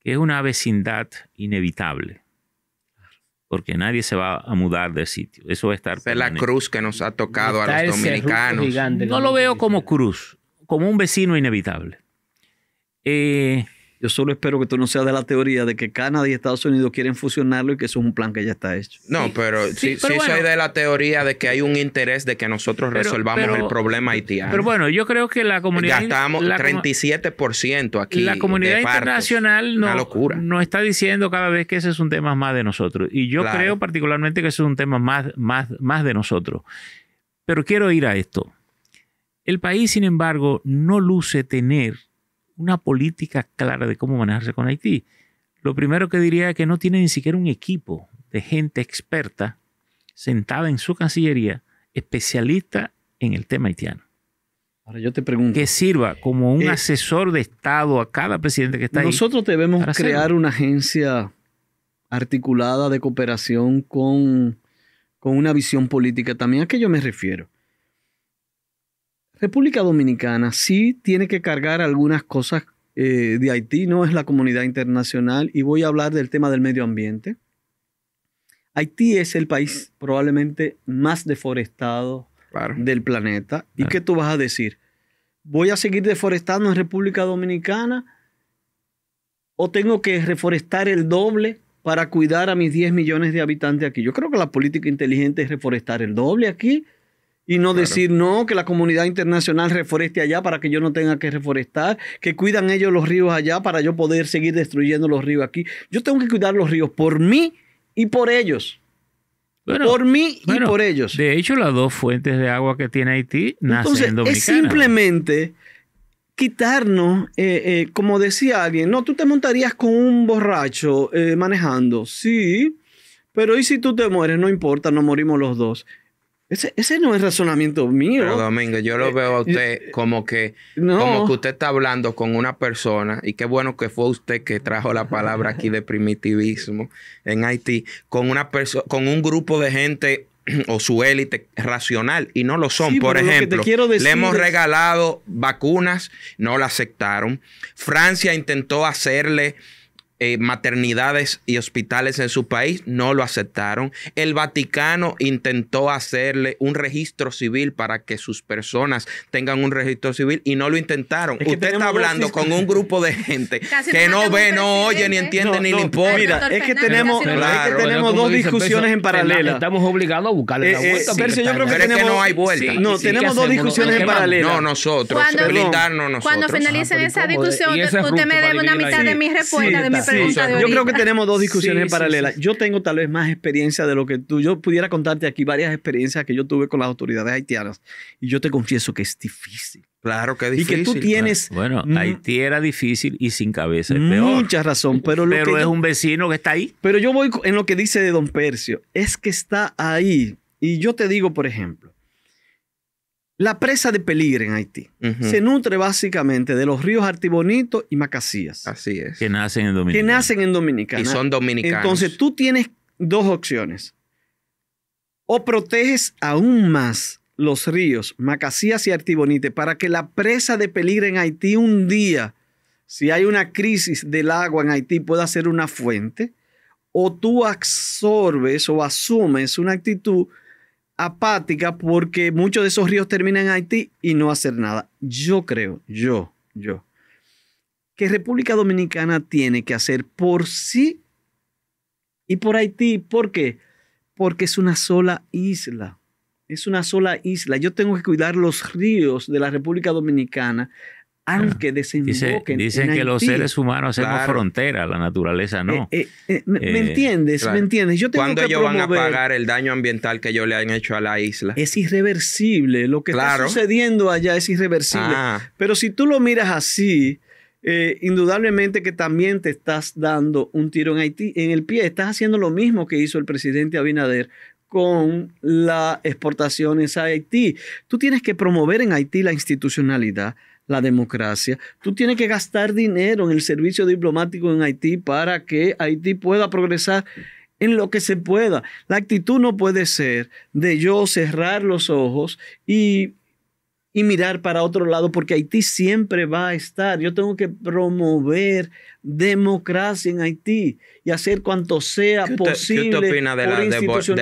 que es una vecindad inevitable. Porque nadie se va a mudar de sitio. Eso va a estar. es la cruz que nos ha tocado a los dominicanos. no lo veo como cruz, como un vecino inevitable. Eh, yo solo espero que tú no seas de la teoría de que Canadá y Estados Unidos quieren fusionarlo y que eso es un plan que ya está hecho. No, pero sí, soy de la teoría de que hay un interés de que nosotros resolvamos el problema haitiano. Pero bueno, yo creo que la comunidad... Gastamos la, 37% aquí. La comunidad internacional no, no está diciendo cada vez que ese es un tema más de nosotros. Y yo creo particularmente que ese es un tema más, más, más de nosotros. Pero quiero ir a esto. El país, sin embargo, no luce tener una política clara de cómo manejarse con Haití. Lo primero que diría es que no tiene ni siquiera un equipo de gente experta sentada en su cancillería, especialista en el tema haitiano. Ahora yo te pregunto. Que sirva como un eh, asesor de Estado a cada presidente que está ahí. Nosotros debemos crear una agencia articulada de cooperación con, con una visión política. También a qué yo me refiero. República Dominicana sí tiene que cargar algunas cosas eh, de Haití, no es la comunidad internacional, y voy a hablar del tema del medio ambiente. Haití es el país probablemente más deforestado del planeta. ¿Y qué tú vas a decir? ¿Voy a seguir deforestando en República Dominicana? ¿O tengo que reforestar el doble para cuidar a mis 10 millones de habitantes aquí? Yo creo que la política inteligente es reforestar el doble aquí y no decir, no, que la comunidad internacional reforeste allá para que yo no tenga que reforestar, que cuidan ellos los ríos allá para yo poder seguir destruyendo los ríos aquí. Yo tengo que cuidar los ríos por mí y por ellos. por mí y por ellos. De hecho, las dos fuentes de agua que tiene Haití nacen Entonces, Es simplemente quitarnos, eh, eh, como decía alguien, no, tú te montarías con un borracho eh, manejando, sí, pero ¿y si tú te mueres? No importa, nos morimos los dos. Ese, no es razonamiento mío. Pero Domingo, yo lo eh, veo a eh, usted como que como que usted está hablando con una persona y qué bueno que fue usted que trajo la palabra aquí de primitivismo en Haití con una con un grupo de gente o su élite racional y no lo son. Por ejemplo, le hemos regalado vacunas, no la aceptaron. Francia intentó hacerle eh, maternidades y hospitales en su país, no lo aceptaron. El Vaticano intentó hacerle un registro civil para que sus personas tengan un registro civil y no lo intentaron. Usted está hablando con un grupo de gente que no ve, no oye, ni entiende, ni le importa. Eh, eh, es que tenemos, dos discusiones en paralelo. Estamos obligados a buscarle la vuelta. pero es que no hay vuelta. tenemos dos discusiones en paralelo. No, nosotros, Cuando finalicen esa discusión, usted me debe una mitad de mi respuesta, de yo creo que tenemos dos discusiones en paralela. Yo tengo tal vez más experiencia de lo que tú. Yo pudiera contarte aquí varias experiencias que yo tuve con las autoridades haitianas. Y yo te confieso que es difícil. Claro que es difícil. Y que tú tienes. Bueno, mm. Haití era difícil y sin cabeza. Es Mucha razón, pero. Lo es un vecino que está ahí. Pero yo voy en lo que dice de Don Percio. Es que está ahí. Y yo te digo, por ejemplo, la presa de peligro en Haití se nutre básicamente de los ríos Artibonito y Macasías. Así es. Que nacen en Dominicana. Que nacen en Dominicana. Y son dominicanos. Entonces tú tienes dos opciones. O proteges aún más los ríos Macasías y Artibonite para que la presa de peligro en Haití un día, si hay una crisis del agua en Haití, pueda ser una fuente. O tú absorbes o asumes una actitud apática porque muchos de esos ríos terminan en Haití y no hacer nada. Yo creo, yo, yo, que República Dominicana tiene que hacer por sí y por Haití. ¿Por qué? Porque es una sola isla. Es una sola isla. Yo tengo que cuidar los ríos de la República Dominicana aunque desemboquen. dicen que los seres humanos hacemos frontera frontera, la naturaleza no. Eh, eh, eh, ¿Me entiendes? ¿Me entiendes? Yo tengo ¿Cuándo ellos van a pagar el daño ambiental que ellos le han hecho a la isla? Es irreversible. Lo que está sucediendo allá es irreversible. Ah. Pero si tú lo miras así, indudablemente que también te estás dando un tiro en Haití, en el pie. Estás haciendo lo mismo que hizo el presidente Abinader con las exportaciones a Haití. Tú tienes que promover en Haití la institucionalidad la democracia. Tú tienes que gastar dinero en el servicio diplomático en Haití para que Haití pueda progresar en lo que se pueda. La actitud no puede ser de yo cerrar los ojos y y mirar para otro lado, porque Haití siempre va a estar. Yo tengo que promover democracia en Haití y hacer cuanto sea posible. ¿Qué te opina de,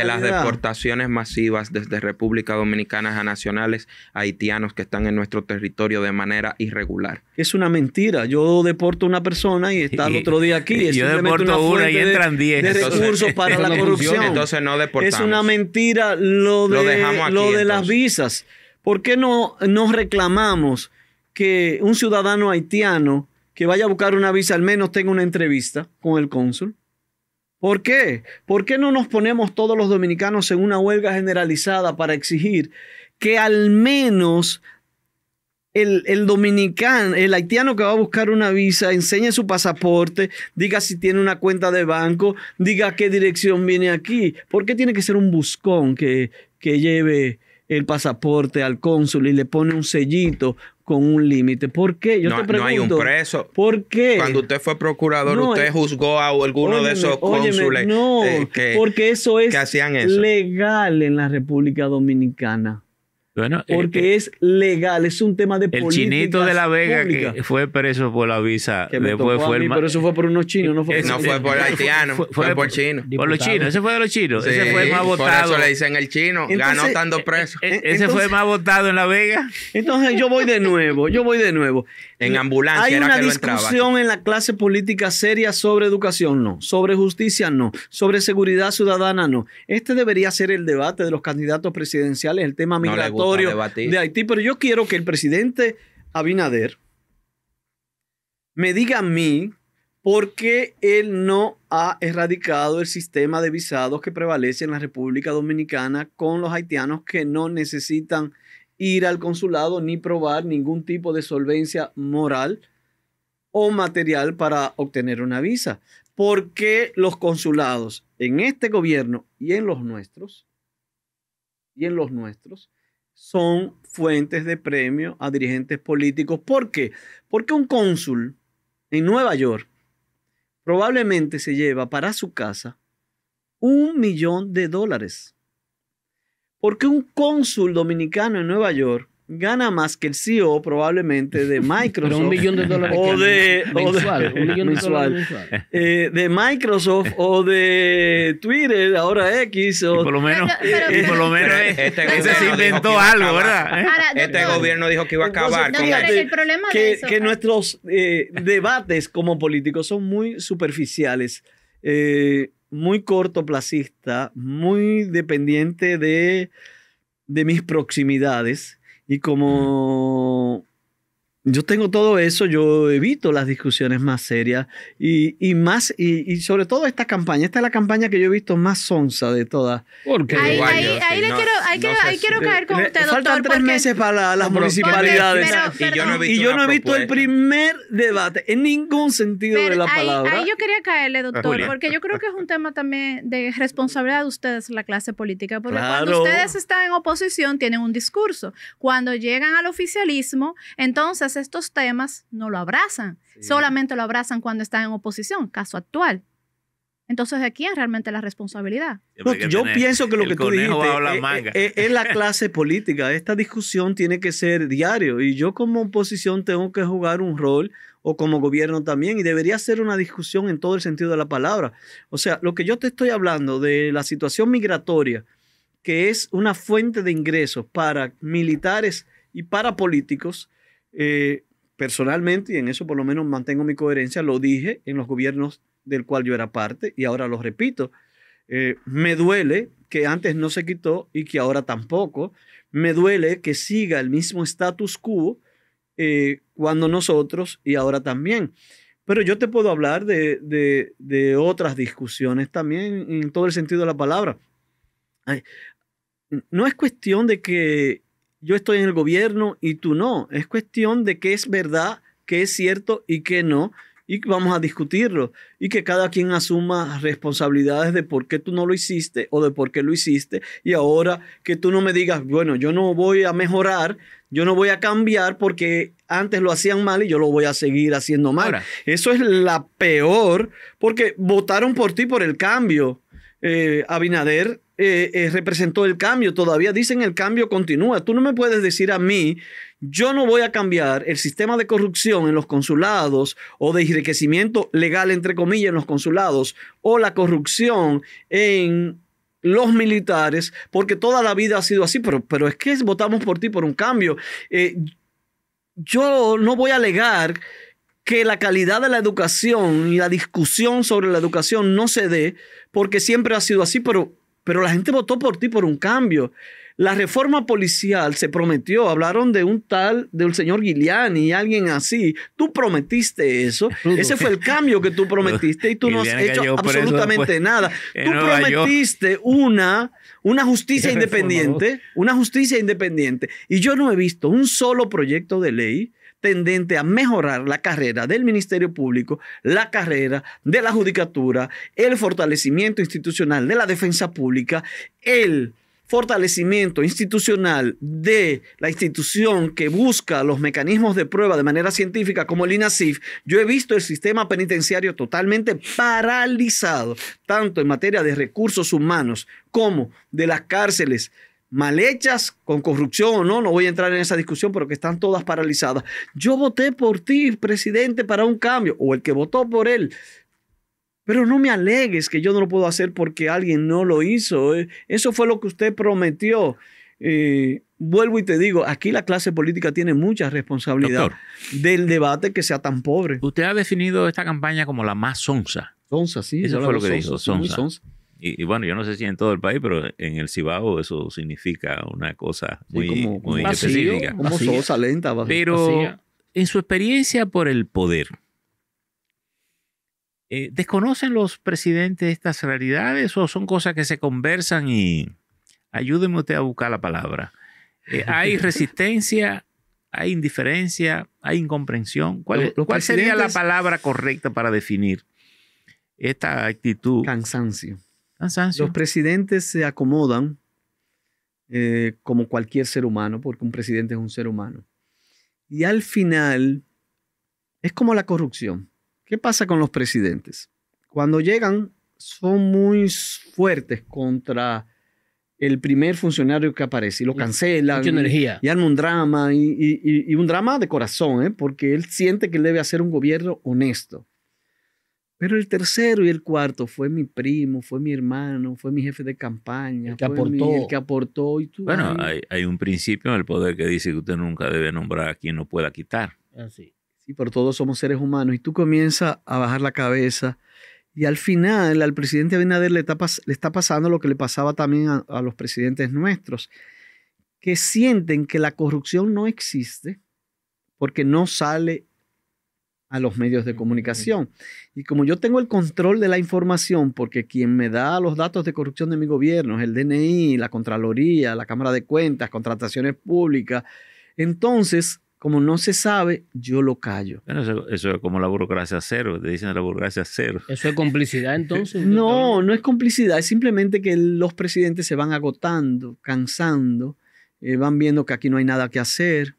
las deportaciones masivas desde República Dominicana a nacionales haitianos que están en nuestro territorio de manera irregular? Es una mentira. Yo deporto una persona y está el otro día aquí. Y yo deporto una, una y entran 10. recursos para la corrupción. Entonces no deportamos. Es una mentira lo de, lo, de las visas. ¿Por qué no, nos reclamamos que un ciudadano haitiano que vaya a buscar una visa al menos tenga una entrevista con el cónsul? ¿Por qué? ¿Por qué no nos ponemos todos los dominicanos en una huelga generalizada para exigir que al menos el, dominicano, el haitiano que va a buscar una visa, enseñe su pasaporte, diga si tiene una cuenta de banco, diga qué dirección viene aquí? ¿Por qué tiene que ser un buscón que, que lleve el pasaporte al cónsul y le pone un sellito con un límite. ¿Por qué? Yo no, te pregunto. hay ¿Por qué? Cuando usted fue procurador, usted eh, juzgó a alguno de esos cónsules. no, eh, porque eso es que hacían eso. legal en la República Dominicana. Bueno, eh, porque eh, es legal, es un tema de El chinito de la Vega que fue preso por la visa. después fue el pero eso fue por unos chinos, no fue, eh, no fue por haitianos, fue, por chinos. Por los chinos, ese fue de los chinos. ese fue más votado. eso le dicen el chino, ganó estando preso. ese fue más votado en la Vega. Entonces yo voy de nuevo, yo voy de nuevo. en ambulancia. Hay una discusión en la clase política seria sobre educación, no. Sobre justicia, no. Sobre seguridad ciudadana, no. Este debería ser el debate de los candidatos presidenciales, el tema migratorio de Haití. Pero yo quiero que el presidente Abinader me diga a mí por qué él no ha erradicado el sistema de visados que prevalece en la República Dominicana con los haitianos que no necesitan ir al consulado ni probar ningún tipo de solvencia moral o material para obtener una visa. ¿Por qué los consulados en este gobierno y en los nuestros, y en los nuestros, son fuentes de premio a dirigentes políticos. ¿Por qué? Porque un cónsul en Nueva York probablemente se lleva para su casa un millón de dólares. Porque un cónsul dominicano en Nueva York gana más que el CEO probablemente de Microsoft. de O de, de, un millón de, eh, de Microsoft o de Twitter, ahora X. O, por lo menos, este se inventó algo, ¿verdad? Este, este gobierno dijo que iba a acabar. que, que nuestros debates como políticos son muy superficiales, eh, muy cortoplacistas, muy dependiente de, de mis proximidades y como yo tengo todo eso, yo evito las discusiones más serias y, más, y, y, sobre todo esta campaña. Esta es la campaña que yo he visto más sonsa de todas. Porque ahí, quiero, caer con eh, usted, eh, Faltan tres meses para las municipalidades. y yo no he visto, el primer debate en ningún sentido de la palabra. Ahí yo quería caerle, ah, doctor, porque yo creo que es un tema también de responsabilidad de ustedes, la clase política. Porque cuando ustedes están en oposición, tienen un discurso. Cuando llegan al oficialismo, entonces estos temas no lo abrazan, solamente lo abrazan cuando están en oposición, caso actual. Entonces, ¿de quién realmente la responsabilidad? yo pienso que lo que tú dijiste es, es, la clase política. Esta discusión tiene que ser diario y yo como oposición tengo que jugar un rol o como gobierno también y debería ser una discusión en todo el sentido de la palabra. O sea, lo que yo te estoy hablando de la situación migratoria, que es una fuente de ingresos para militares y para políticos, eh, personalmente, y en eso por lo menos mantengo mi coherencia, lo dije en los gobiernos del cual yo era parte y ahora lo repito. Eh, me duele que antes no se quitó y que ahora tampoco. Me duele que siga el mismo status quo eh, cuando nosotros y ahora también. Pero yo te puedo hablar de, otras discusiones también en todo el sentido de la palabra. no es cuestión de que yo estoy en el gobierno y tú no. Es cuestión de qué es verdad, qué es cierto y qué no. Y vamos a discutirlo. Y que cada quien asuma responsabilidades de por qué tú no lo hiciste o de por qué lo hiciste. Y ahora que tú no me digas, bueno, yo no voy a mejorar, yo no voy a cambiar porque antes lo hacían mal y yo lo voy a seguir haciendo mal. Eso es la peor porque votaron por ti por el cambio. Eh, Abinader eh, eh, representó el cambio. Todavía dicen el cambio continúa. Tú no me puedes decir a mí, yo no voy a cambiar el sistema de corrupción en los consulados o de enriquecimiento legal, entre comillas, en los consulados o la corrupción en los militares, porque toda la vida ha sido así, pero, pero es que votamos por ti por un cambio. Eh, yo no voy a alegar que la calidad de la educación y la discusión sobre la educación no se dé, porque siempre ha sido así, pero pero la gente votó por ti por un cambio. La reforma policial se prometió, hablaron de un tal, del señor Giuliani y alguien así. Tú prometiste eso. Ese fue el cambio que tú prometiste y tú no has hecho absolutamente pues nada. Tú prometiste una, una justicia independiente, una justicia independiente. Y yo no he visto un solo proyecto de ley tendente a mejorar la carrera del Ministerio Público, la carrera de la Judicatura, el fortalecimiento institucional de la defensa pública, el fortalecimiento institucional de la institución que busca los mecanismos de prueba de manera científica como el INASIF, yo he visto el sistema penitenciario totalmente paralizado, tanto en materia de recursos humanos como de las cárceles mal hechas, con corrupción o no, no voy a entrar en esa discusión, pero que están todas paralizadas. Yo voté por ti, presidente, para un cambio, o el que votó por él. Pero no me alegues que yo no lo puedo hacer porque alguien no lo hizo. ¿eh? Eso fue lo que usted prometió. Eh, vuelvo y te digo, aquí la clase política tiene mucha responsabilidad del debate que sea tan pobre. Usted ha definido esta campaña como la más sonsa. Sonsa, sí. Eso fue lo que dijo, sonsa. Y, bueno, yo no sé si en todo el país, pero en el Cibao eso significa una cosa muy, muy específica. Como sosa, lenta, Pero en su experiencia por el poder, eh, ¿desconocen los presidentes estas realidades o son cosas que se conversan y ayúdeme usted a buscar la palabra? Eh, ¿Hay resistencia? ¿Hay indiferencia? ¿Hay incomprensión? ¿Cuál, ¿cuál sería la palabra correcta para definir esta actitud? Cansancio. Los presidentes se acomodan eh, como cualquier ser humano, porque un presidente es un ser humano. Y al final, es como la corrupción. ¿Qué pasa con los presidentes? Cuando llegan, son muy fuertes contra el primer funcionario que aparece y lo cancela Y, un drama, y, un drama de corazón, ¿eh? porque él siente que debe hacer un gobierno honesto. Pero el tercero y el cuarto fue mi primo, fue mi hermano, fue mi jefe de campaña, que fue aportó. el que aportó. Y bueno, hay, un principio en el poder que dice que usted nunca debe nombrar a quien no pueda quitar. Así. Sí, pero todos somos seres humanos. Y tú comienzas a bajar la cabeza. Y al final, al presidente Abinader le está, pasando lo que le pasaba también a, a los presidentes nuestros, que sienten que la corrupción no existe porque no sale a los medios de comunicación. Y como yo tengo el control de la información, porque quien me da los datos de corrupción de mi gobierno es el DNI, la Contraloría, la Cámara de Cuentas, contrataciones públicas, entonces, como no se sabe, yo lo callo. eso, es como la burocracia cero, te dicen la burocracia cero. ¿Eso es complicidad entonces? no, no es complicidad, es simplemente que los presidentes se van agotando, cansando, eh, van viendo que aquí no hay nada que hacer,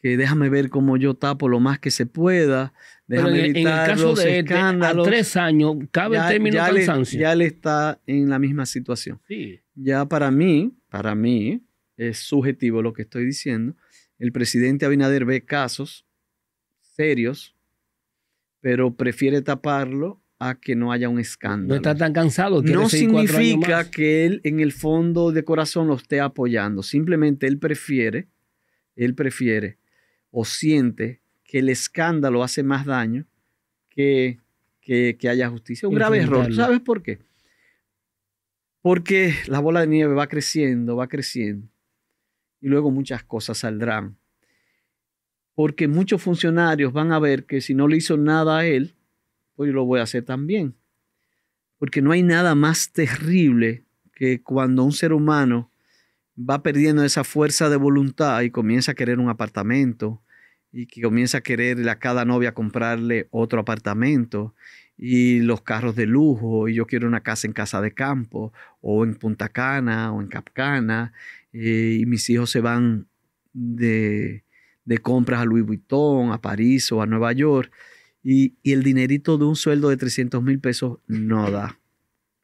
que déjame ver cómo yo tapo lo más que se pueda, déjame en, el caso de, a tres años, cabe ya, el término ya cansancio. ya está en la misma situación. Sí. Ya para mí, para mí, es subjetivo lo que estoy diciendo, el presidente Abinader ve casos serios, pero prefiere taparlo a que no haya un escándalo. No está tan cansado. No significa que él en el fondo de corazón lo esté apoyando. Simplemente él prefiere, él prefiere o siente que el escándalo hace más daño que, que, haya justicia. Un grave error. ¿Sabes por qué? Porque la bola de nieve va creciendo, va creciendo. Y luego muchas cosas saldrán. Porque muchos funcionarios van a ver que si no le hizo nada a él, pues yo lo voy a hacer también. Porque no hay nada más terrible que cuando un ser humano va perdiendo esa fuerza de voluntad y comienza a querer un apartamento y que comienza a querer a cada novia comprarle otro apartamento y los carros de lujo y yo quiero una casa en Casa de Campo o en Punta Cana o en Capcana eh, y mis hijos se van de, compras a Louis Vuitton, a París o a Nueva York y, y el dinerito de un sueldo de 300 mil pesos no da,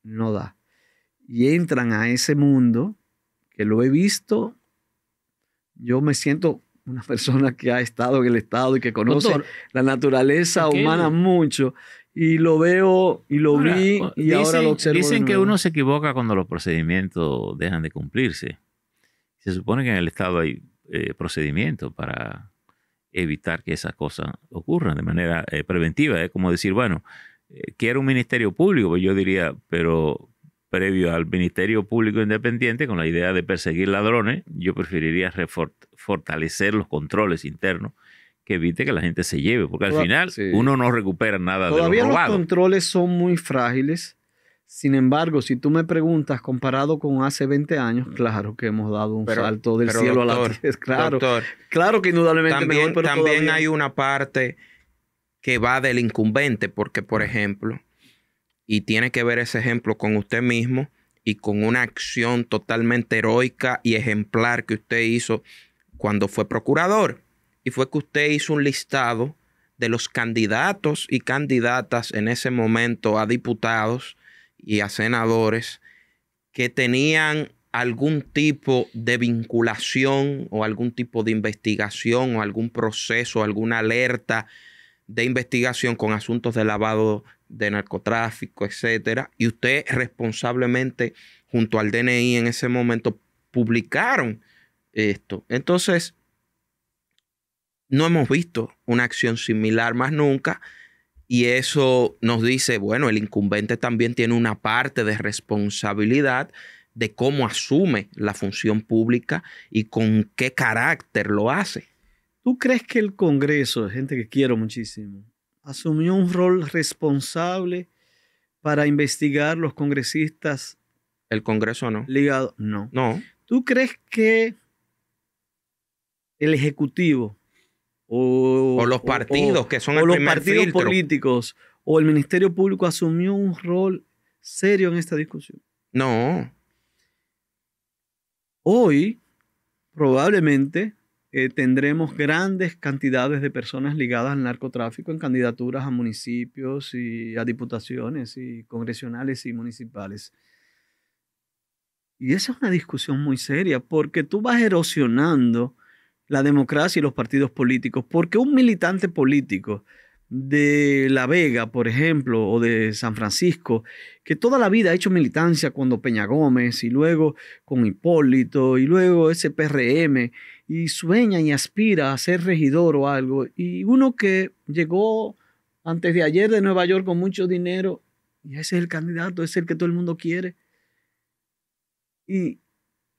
no da. Y entran a ese mundo lo he visto, yo me siento una persona que ha estado en el Estado y que conoce la naturaleza humana mucho. Y lo veo y lo vi y ahora lo observo. Dicen que uno se equivoca cuando los procedimientos dejan de cumplirse. Se supone que en el Estado hay eh, procedimientos para evitar que esas cosas ocurran de manera eh, preventiva. Es como decir, bueno, eh, quiero un ministerio público, pues yo diría, pero previo al Ministerio Público Independiente con la idea de perseguir ladrones, yo preferiría fortalecer los controles internos que evite que la gente se lleve, porque al final uno no recupera nada de lo Todavía los controles son muy frágiles. Sin embargo, si tú me preguntas, comparado con hace 20 años, mm. claro que hemos dado un salto del cielo a la tierra. Claro, que indudablemente también, mejor, también hay una parte que va del incumbente, porque, por mm. ejemplo, y tiene que ver ese ejemplo con usted mismo y con una acción totalmente heroica y ejemplar que usted hizo cuando fue procurador. Y fue que usted hizo un listado de los candidatos y candidatas en ese momento a diputados y a senadores que tenían algún tipo de vinculación o algún tipo de investigación o algún proceso, alguna alerta de investigación con asuntos de lavado de narcotráfico, etcétera, y usted responsablemente junto al DNI en ese momento publicaron esto. Entonces, no hemos visto una acción similar más nunca. Y eso nos dice, bueno, el incumbente también tiene una parte de responsabilidad de cómo asume la función pública y con qué carácter lo hace. ¿Tú crees que el Congreso, gente que quiero muchísimo, asumió un rol responsable para investigar los congresistas. El Congreso no. Ligado, no. ¿Tú crees que el Ejecutivo o, los partidos que son los partidos políticos o el Ministerio Público asumió un rol serio en esta discusión? No. Hoy, probablemente, eh, tendremos grandes cantidades de personas ligadas al narcotráfico en candidaturas a municipios y a diputaciones y congresionales y municipales. Y esa es una discusión muy seria porque tú vas erosionando la democracia y los partidos políticos, porque un militante político de La Vega, por ejemplo, o de San Francisco, que toda la vida ha hecho militancia cuando Peña Gómez y luego con Hipólito y luego ese PRM y sueña y aspira a ser regidor o algo. Y uno que llegó antes de ayer de Nueva York con mucho dinero, y ese es el candidato, es el que todo el mundo quiere. Y,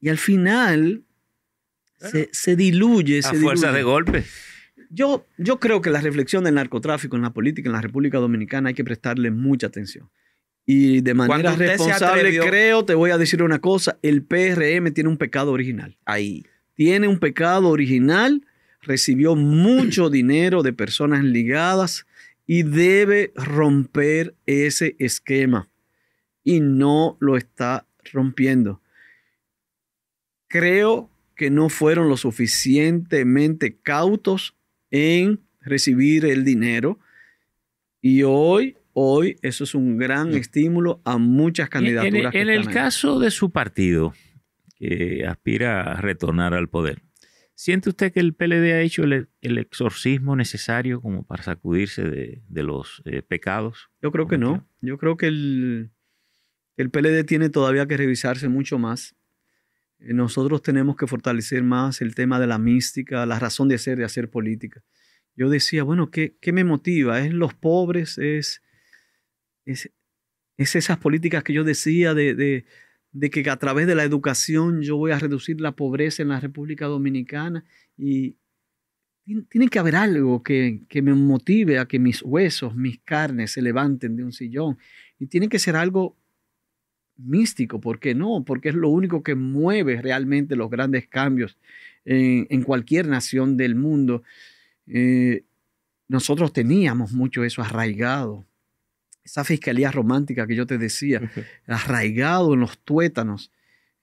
al final se, diluye. A fuerza de golpe. Yo, yo creo que la reflexión del narcotráfico en la política en la República Dominicana hay que prestarle mucha atención. Y de manera responsable, creo, te voy a decir una cosa, el PRM tiene un pecado original. Ahí tiene un pecado original, recibió mucho dinero de personas ligadas y debe romper ese esquema. Y no lo está rompiendo. Creo que no fueron lo suficientemente cautos en recibir el dinero. Y hoy, hoy, eso es un gran estímulo a muchas candidaturas. En, el caso de su partido, eh, aspira a retornar al poder. ¿Siente usted que el PLD ha hecho el, exorcismo necesario como para sacudirse de, los eh, pecados? Yo creo que no. Yo creo que el, PLD tiene todavía que revisarse mucho más. Eh, nosotros tenemos que fortalecer más el tema de la mística, la razón de ser, de hacer política. Yo decía, bueno, ¿qué, me motiva? ¿Es los pobres? ¿Es, es, esas políticas que yo decía de, de que a través de la educación yo voy a reducir la pobreza en la República Dominicana y tiene que haber algo que, me motive a que mis huesos, mis carnes se levanten de un sillón y tiene que ser algo místico, ¿por qué no? Porque es lo único que mueve realmente los grandes cambios en, cualquier nación del mundo. Eh, nosotros teníamos mucho eso arraigado, esa fiscalía romántica que yo te decía, arraigado en los tuétanos.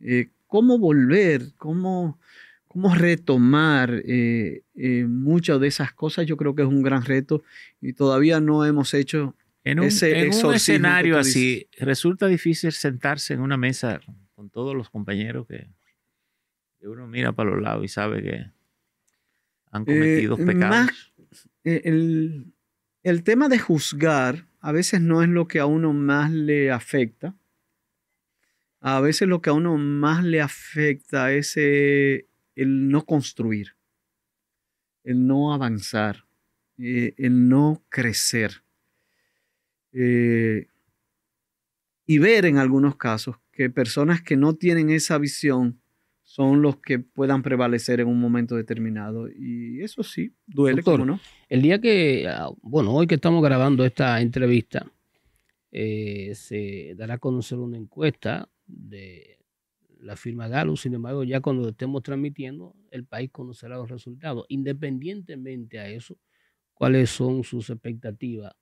Eh, ¿Cómo volver? ¿Cómo, cómo retomar eh, eh, muchas de esas cosas? Yo creo que es un gran reto y todavía no hemos hecho en un, en un escenario así. Resulta difícil sentarse en una mesa con todos los compañeros que, uno mira para los lados y sabe que han cometido pecados. el, el tema de juzgar a veces no es lo que a uno más le afecta. A veces lo que a uno más le afecta es eh, el no construir, el no avanzar, eh, el no crecer. Eh, y ver en algunos casos que personas que no tienen esa visión son los que puedan prevalecer en un momento determinado. Y eso sí, duele, como no? El día que, ah, bueno, hoy que estamos grabando esta entrevista, eh, se dará a conocer una encuesta de la firma Galo. Sin embargo, ya cuando estemos transmitiendo, el país conocerá los resultados. Independientemente a eso, ¿cuáles son sus expectativas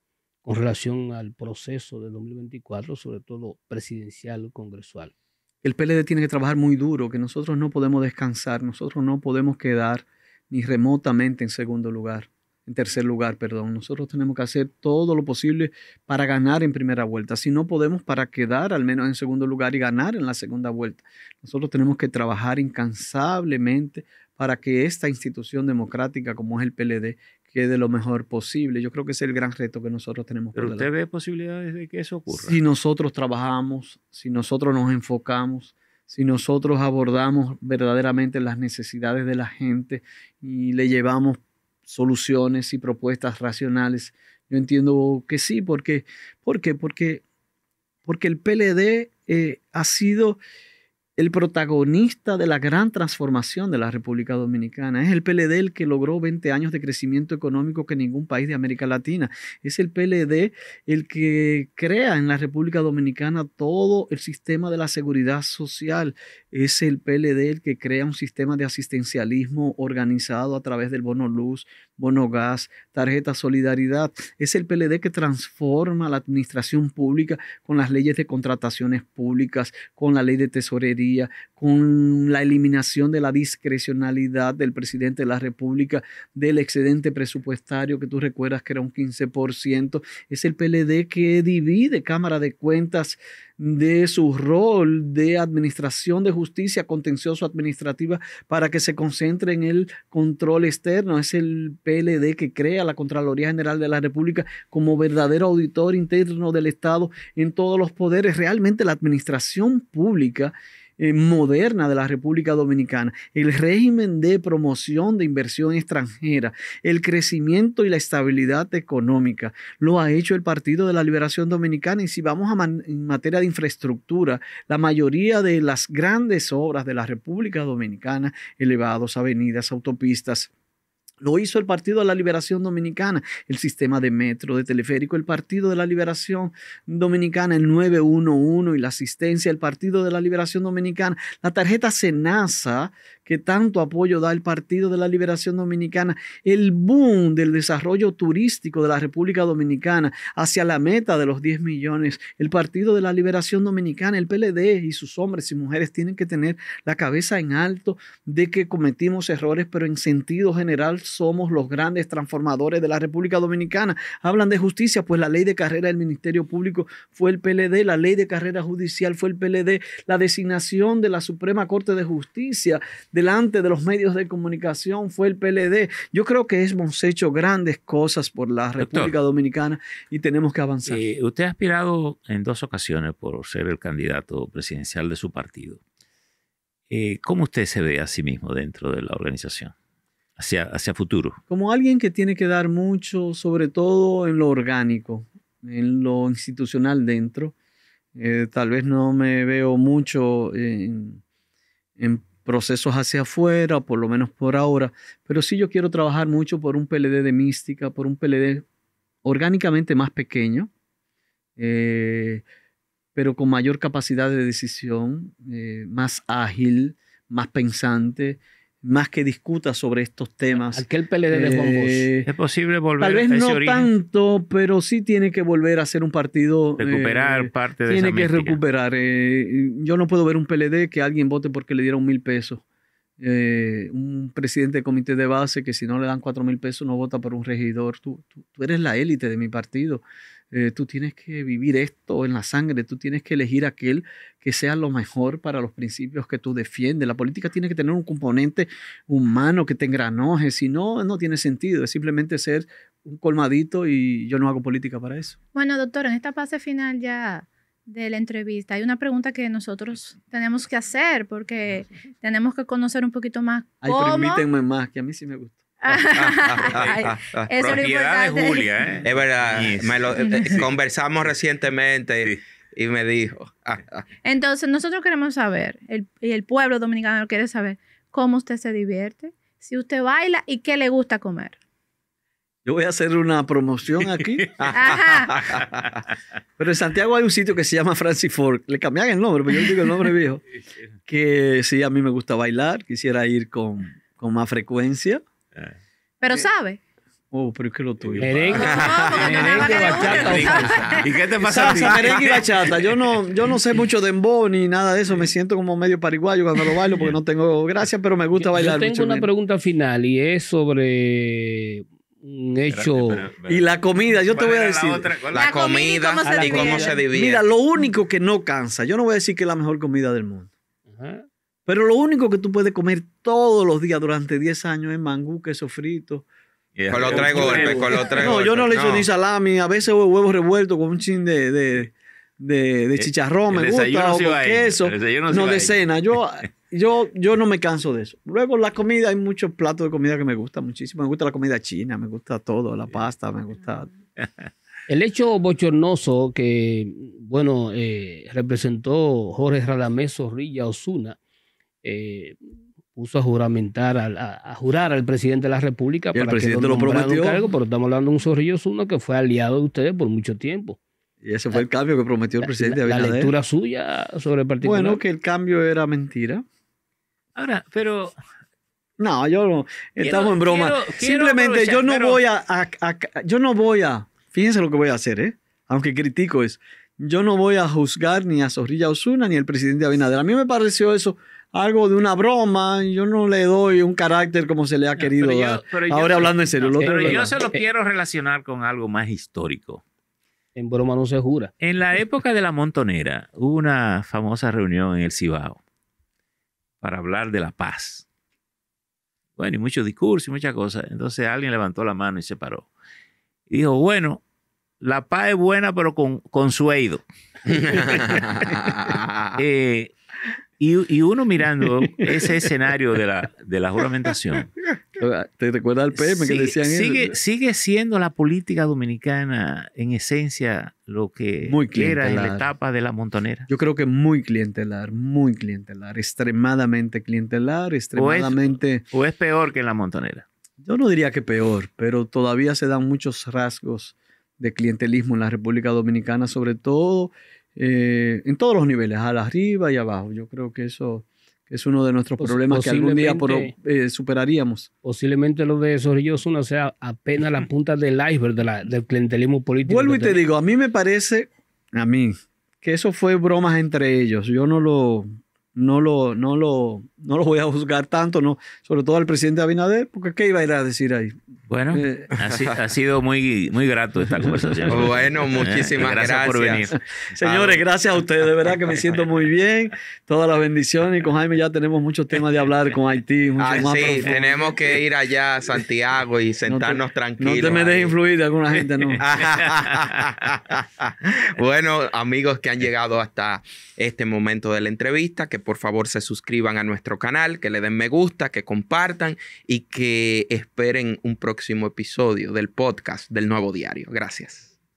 con relación al proceso de 2024, sobre todo presidencial, congresual? el PLD tiene que trabajar muy duro, que nosotros no podemos descansar, nosotros no podemos quedar ni remotamente en segundo lugar, en tercer lugar, perdón. Nosotros tenemos que hacer todo lo posible para ganar en primera vuelta. Si no podemos, para quedar al menos en segundo lugar y ganar en la segunda vuelta. Nosotros tenemos que trabajar incansablemente para que esta institución democrática como es el PLD que de lo mejor posible. Yo creo que es el gran reto que nosotros tenemos. Pero usted ve posibilidades de que eso ocurra. Si nosotros trabajamos, si nosotros nos enfocamos, si nosotros abordamos verdaderamente las necesidades de la gente y le llevamos soluciones y propuestas racionales, yo entiendo que sí, porque, ¿por qué? Porque, porque el PLD eh, ha sido el protagonista de la gran transformación de la República Dominicana. Es el PLD el que logró 20 años de crecimiento económico que ningún país de América Latina. Es el PLD el que crea en la República Dominicana todo el sistema de la seguridad social, es el PLD el que crea un sistema de asistencialismo organizado a través del bono luz, bono gas, tarjeta solidaridad. Es el PLD que transforma la administración pública con las leyes de contrataciones públicas, con la ley de tesorería, con la eliminación de la discrecionalidad del presidente de la República, del excedente presupuestario que tú recuerdas que era un 15%. Es el PLD que divide Cámara de Cuentas de su rol de administración de Justicia Contencioso Administrativa para que se concentre en el control externo. Es el PLD que crea la Contraloría General de la República como verdadero auditor interno del Estado en todos los poderes. Realmente la administración pública eh, moderna de la República Dominicana, el régimen de promoción de inversión extranjera, el crecimiento y la estabilidad económica. Lo ha hecho el Partido de la Liberación Dominicana y si vamos a en materia de infraestructura, la mayoría de las grandes obras de la República Dominicana, elevados, avenidas, autopistas, lo hizo el Partido de la Liberación Dominicana, el sistema de metro, de teleférico, el Partido de la Liberación Dominicana, el 911 y la asistencia, el Partido de la Liberación Dominicana, la tarjeta Senasa que tanto apoyo da el Partido de la Liberación Dominicana, el boom del desarrollo turístico de la República Dominicana hacia la meta de los 10 millones. El Partido de la Liberación Dominicana, el PLD y sus hombres y mujeres tienen que tener la cabeza en alto de que cometimos errores, pero en sentido general somos los grandes transformadores de la República Dominicana. Hablan de justicia, pues la ley de carrera del Ministerio Público fue el PLD, la ley de carrera judicial fue el PLD, la designación de la Suprema Corte de Justicia delante de los medios de comunicación fue el PLD. Yo creo que hemos hecho grandes cosas por la República Dominicana y tenemos que avanzar. Eh, usted ha aspirado en dos ocasiones por ser el candidato presidencial de su partido. Eh, ¿Cómo usted se ve a sí mismo dentro de la organización? Hacia, hacia futuro. Como alguien que tiene que dar mucho, sobre todo en lo orgánico, en lo institucional dentro. Eh, tal vez no me veo mucho en, en, procesos hacia afuera, por lo menos por ahora, pero sí yo quiero trabajar mucho por un PLD de mística, por un PLD orgánicamente más pequeño, eh, pero con mayor capacidad de decisión, eh, más ágil, más pensante, más que discuta sobre estos temas. Aquel PLD de Juan eh, Es posible volver Tal vez no tanto, pero sí tiene que volver a ser un partido. Eh, recuperar parte de Tiene que recuperar. Eh, yo no puedo ver un PLD que alguien vote porque le dieron mil pesos. un presidente de comité de base que si no le dan cuatro mil pesos no vota por un regidor. Tú, tú, tú eres la élite de mi partido. Eh, tú tienes que vivir esto en la sangre, tú tienes que elegir aquel que sea lo mejor para los principios que tú defiendes. La política tiene que tener un componente humano que te engranoje, si no, no tiene sentido, es simplemente ser un colmadito y yo no hago política para eso. Bueno, doctor, en esta fase final ya de la entrevista, hay una pregunta que nosotros tenemos que hacer porque tenemos que conocer un poquito más. Cómo... Ay, permítanme más, que a mí sí me gusta es De Julia, ¿eh? Es verdad. Eh, conversamos recientemente. y me dijo. Ah, ah. Entonces, nosotros queremos saber, el, y el pueblo dominicano quiere saber, cómo usted se divierte, si usted baila y qué le gusta comer. Yo voy a hacer una promoción aquí. pero en Santiago hay un sitio que se llama Francis Ford. Le cambian el nombre, pero yo digo el nombre viejo. Que sí, a mí me gusta bailar, quisiera ir con, con más frecuencia. Pero eh, sabe. Oh, pero es que lo tuyo. y bachata. ¿Y qué te pasa? merengue y bachata. Yo no, yo no sé mucho de embó ni nada de eso. Me siento como medio paraguayo cuando lo bailo porque no tengo gracia, pero me gusta bailar. Yo tengo una pregunta final y es sobre un hecho. Y la comida, yo te voy a decir. La, comida, cómo se divide. Mira, lo único que no cansa, yo no voy a decir que es la mejor comida del mundo. Ajá. Pero lo único que tú puedes comer todos los días durante 10 años es mangú, queso frito. Con, los tres golpes, con No, yo no le echo ni salami, a veces huevos revueltos con un chin de, de, de, eh, chicharrón, me gusta, o con queso, no de cena. Yo, yo, yo no me canso de eso. Luego la comida, hay muchos platos de comida que me gusta muchísimo. Me gusta la comida china, me gusta todo, la pasta, me gusta... El hecho bochornoso que, bueno, eh, representó Jorge Radamés Zorrilla Osuna, eh, puso a juramentar, a, jurar al presidente de la República. el presidente lo prometió. pero estamos hablando de un zorrillo Osuna que fue aliado de ustedes por mucho tiempo. Y ese fue el cambio que prometió el presidente. Abinader. la, la lectura suya sobre el partido. Bueno, que el cambio era mentira. Ahora, pero no, yo no. Estamos en broma. Simplemente yo no voy a, Yo no voy a. Fíjense lo que voy a hacer, ¿eh? Aunque critico es. Yo no voy a juzgar ni a Zorrilla Osuna ni al presidente Abinader. A mí me pareció eso algo de una broma, yo no le doy un carácter como se le ha ah, querido Ahora hablando en serio. pero yo se lo quiero relacionar con algo más histórico. En broma no se jura. En la época de la Montonera hubo una famosa reunión en el Cibao para hablar de la paz. Bueno, y muchos discursos y muchas cosas. Entonces alguien levantó la mano y se paró. Y dijo, bueno, la paz es buena, pero con, con sueldo. eh, y, y uno mirando ese escenario de la, de la juramentación. ¿Te recuerdas al PM sigue, que decían sigue, eso? Sigue siendo la política dominicana en esencia lo que era en la etapa de la montonera. Yo creo que muy clientelar, muy clientelar, extremadamente clientelar, extremadamente... o es, o es peor que en la montonera. Yo no diría que peor, pero todavía se dan muchos rasgos de clientelismo en la República Dominicana, sobre todo eh, en todos los niveles, a arriba y abajo. Yo creo que eso es uno de nuestros problemas que algún día eh, superaríamos. Posiblemente lo de Zorrillo una sea apenas la punta del iceberg la, del clientelismo político. Vuelvo y te digo, a mí me parece, a mí, que eso fue bromas entre ellos. Yo no lo, no lo, no lo, lo voy a juzgar tanto, no, sobre todo al presidente Abinader, porque ¿qué iba a ir a decir ahí? Bueno, eh, ha, sido muy, muy grato esta conversación. bueno, muchísimas eh, gracias, por venir. Señores, gracias a ustedes, de verdad que me siento muy bien, todas las bendiciones y con Jaime ya tenemos muchos temas de hablar con Haití. Mucho ah, sí, tenemos que ir allá a Santiago y sentarnos tranquilos. No te me dejes influir de alguna gente, no. bueno, amigos que han llegado hasta este momento de la entrevista, que por favor se suscriban a nuestro canal, que le den me gusta, que compartan y que esperen un próximo episodio del podcast del nuevo diario. Gracias.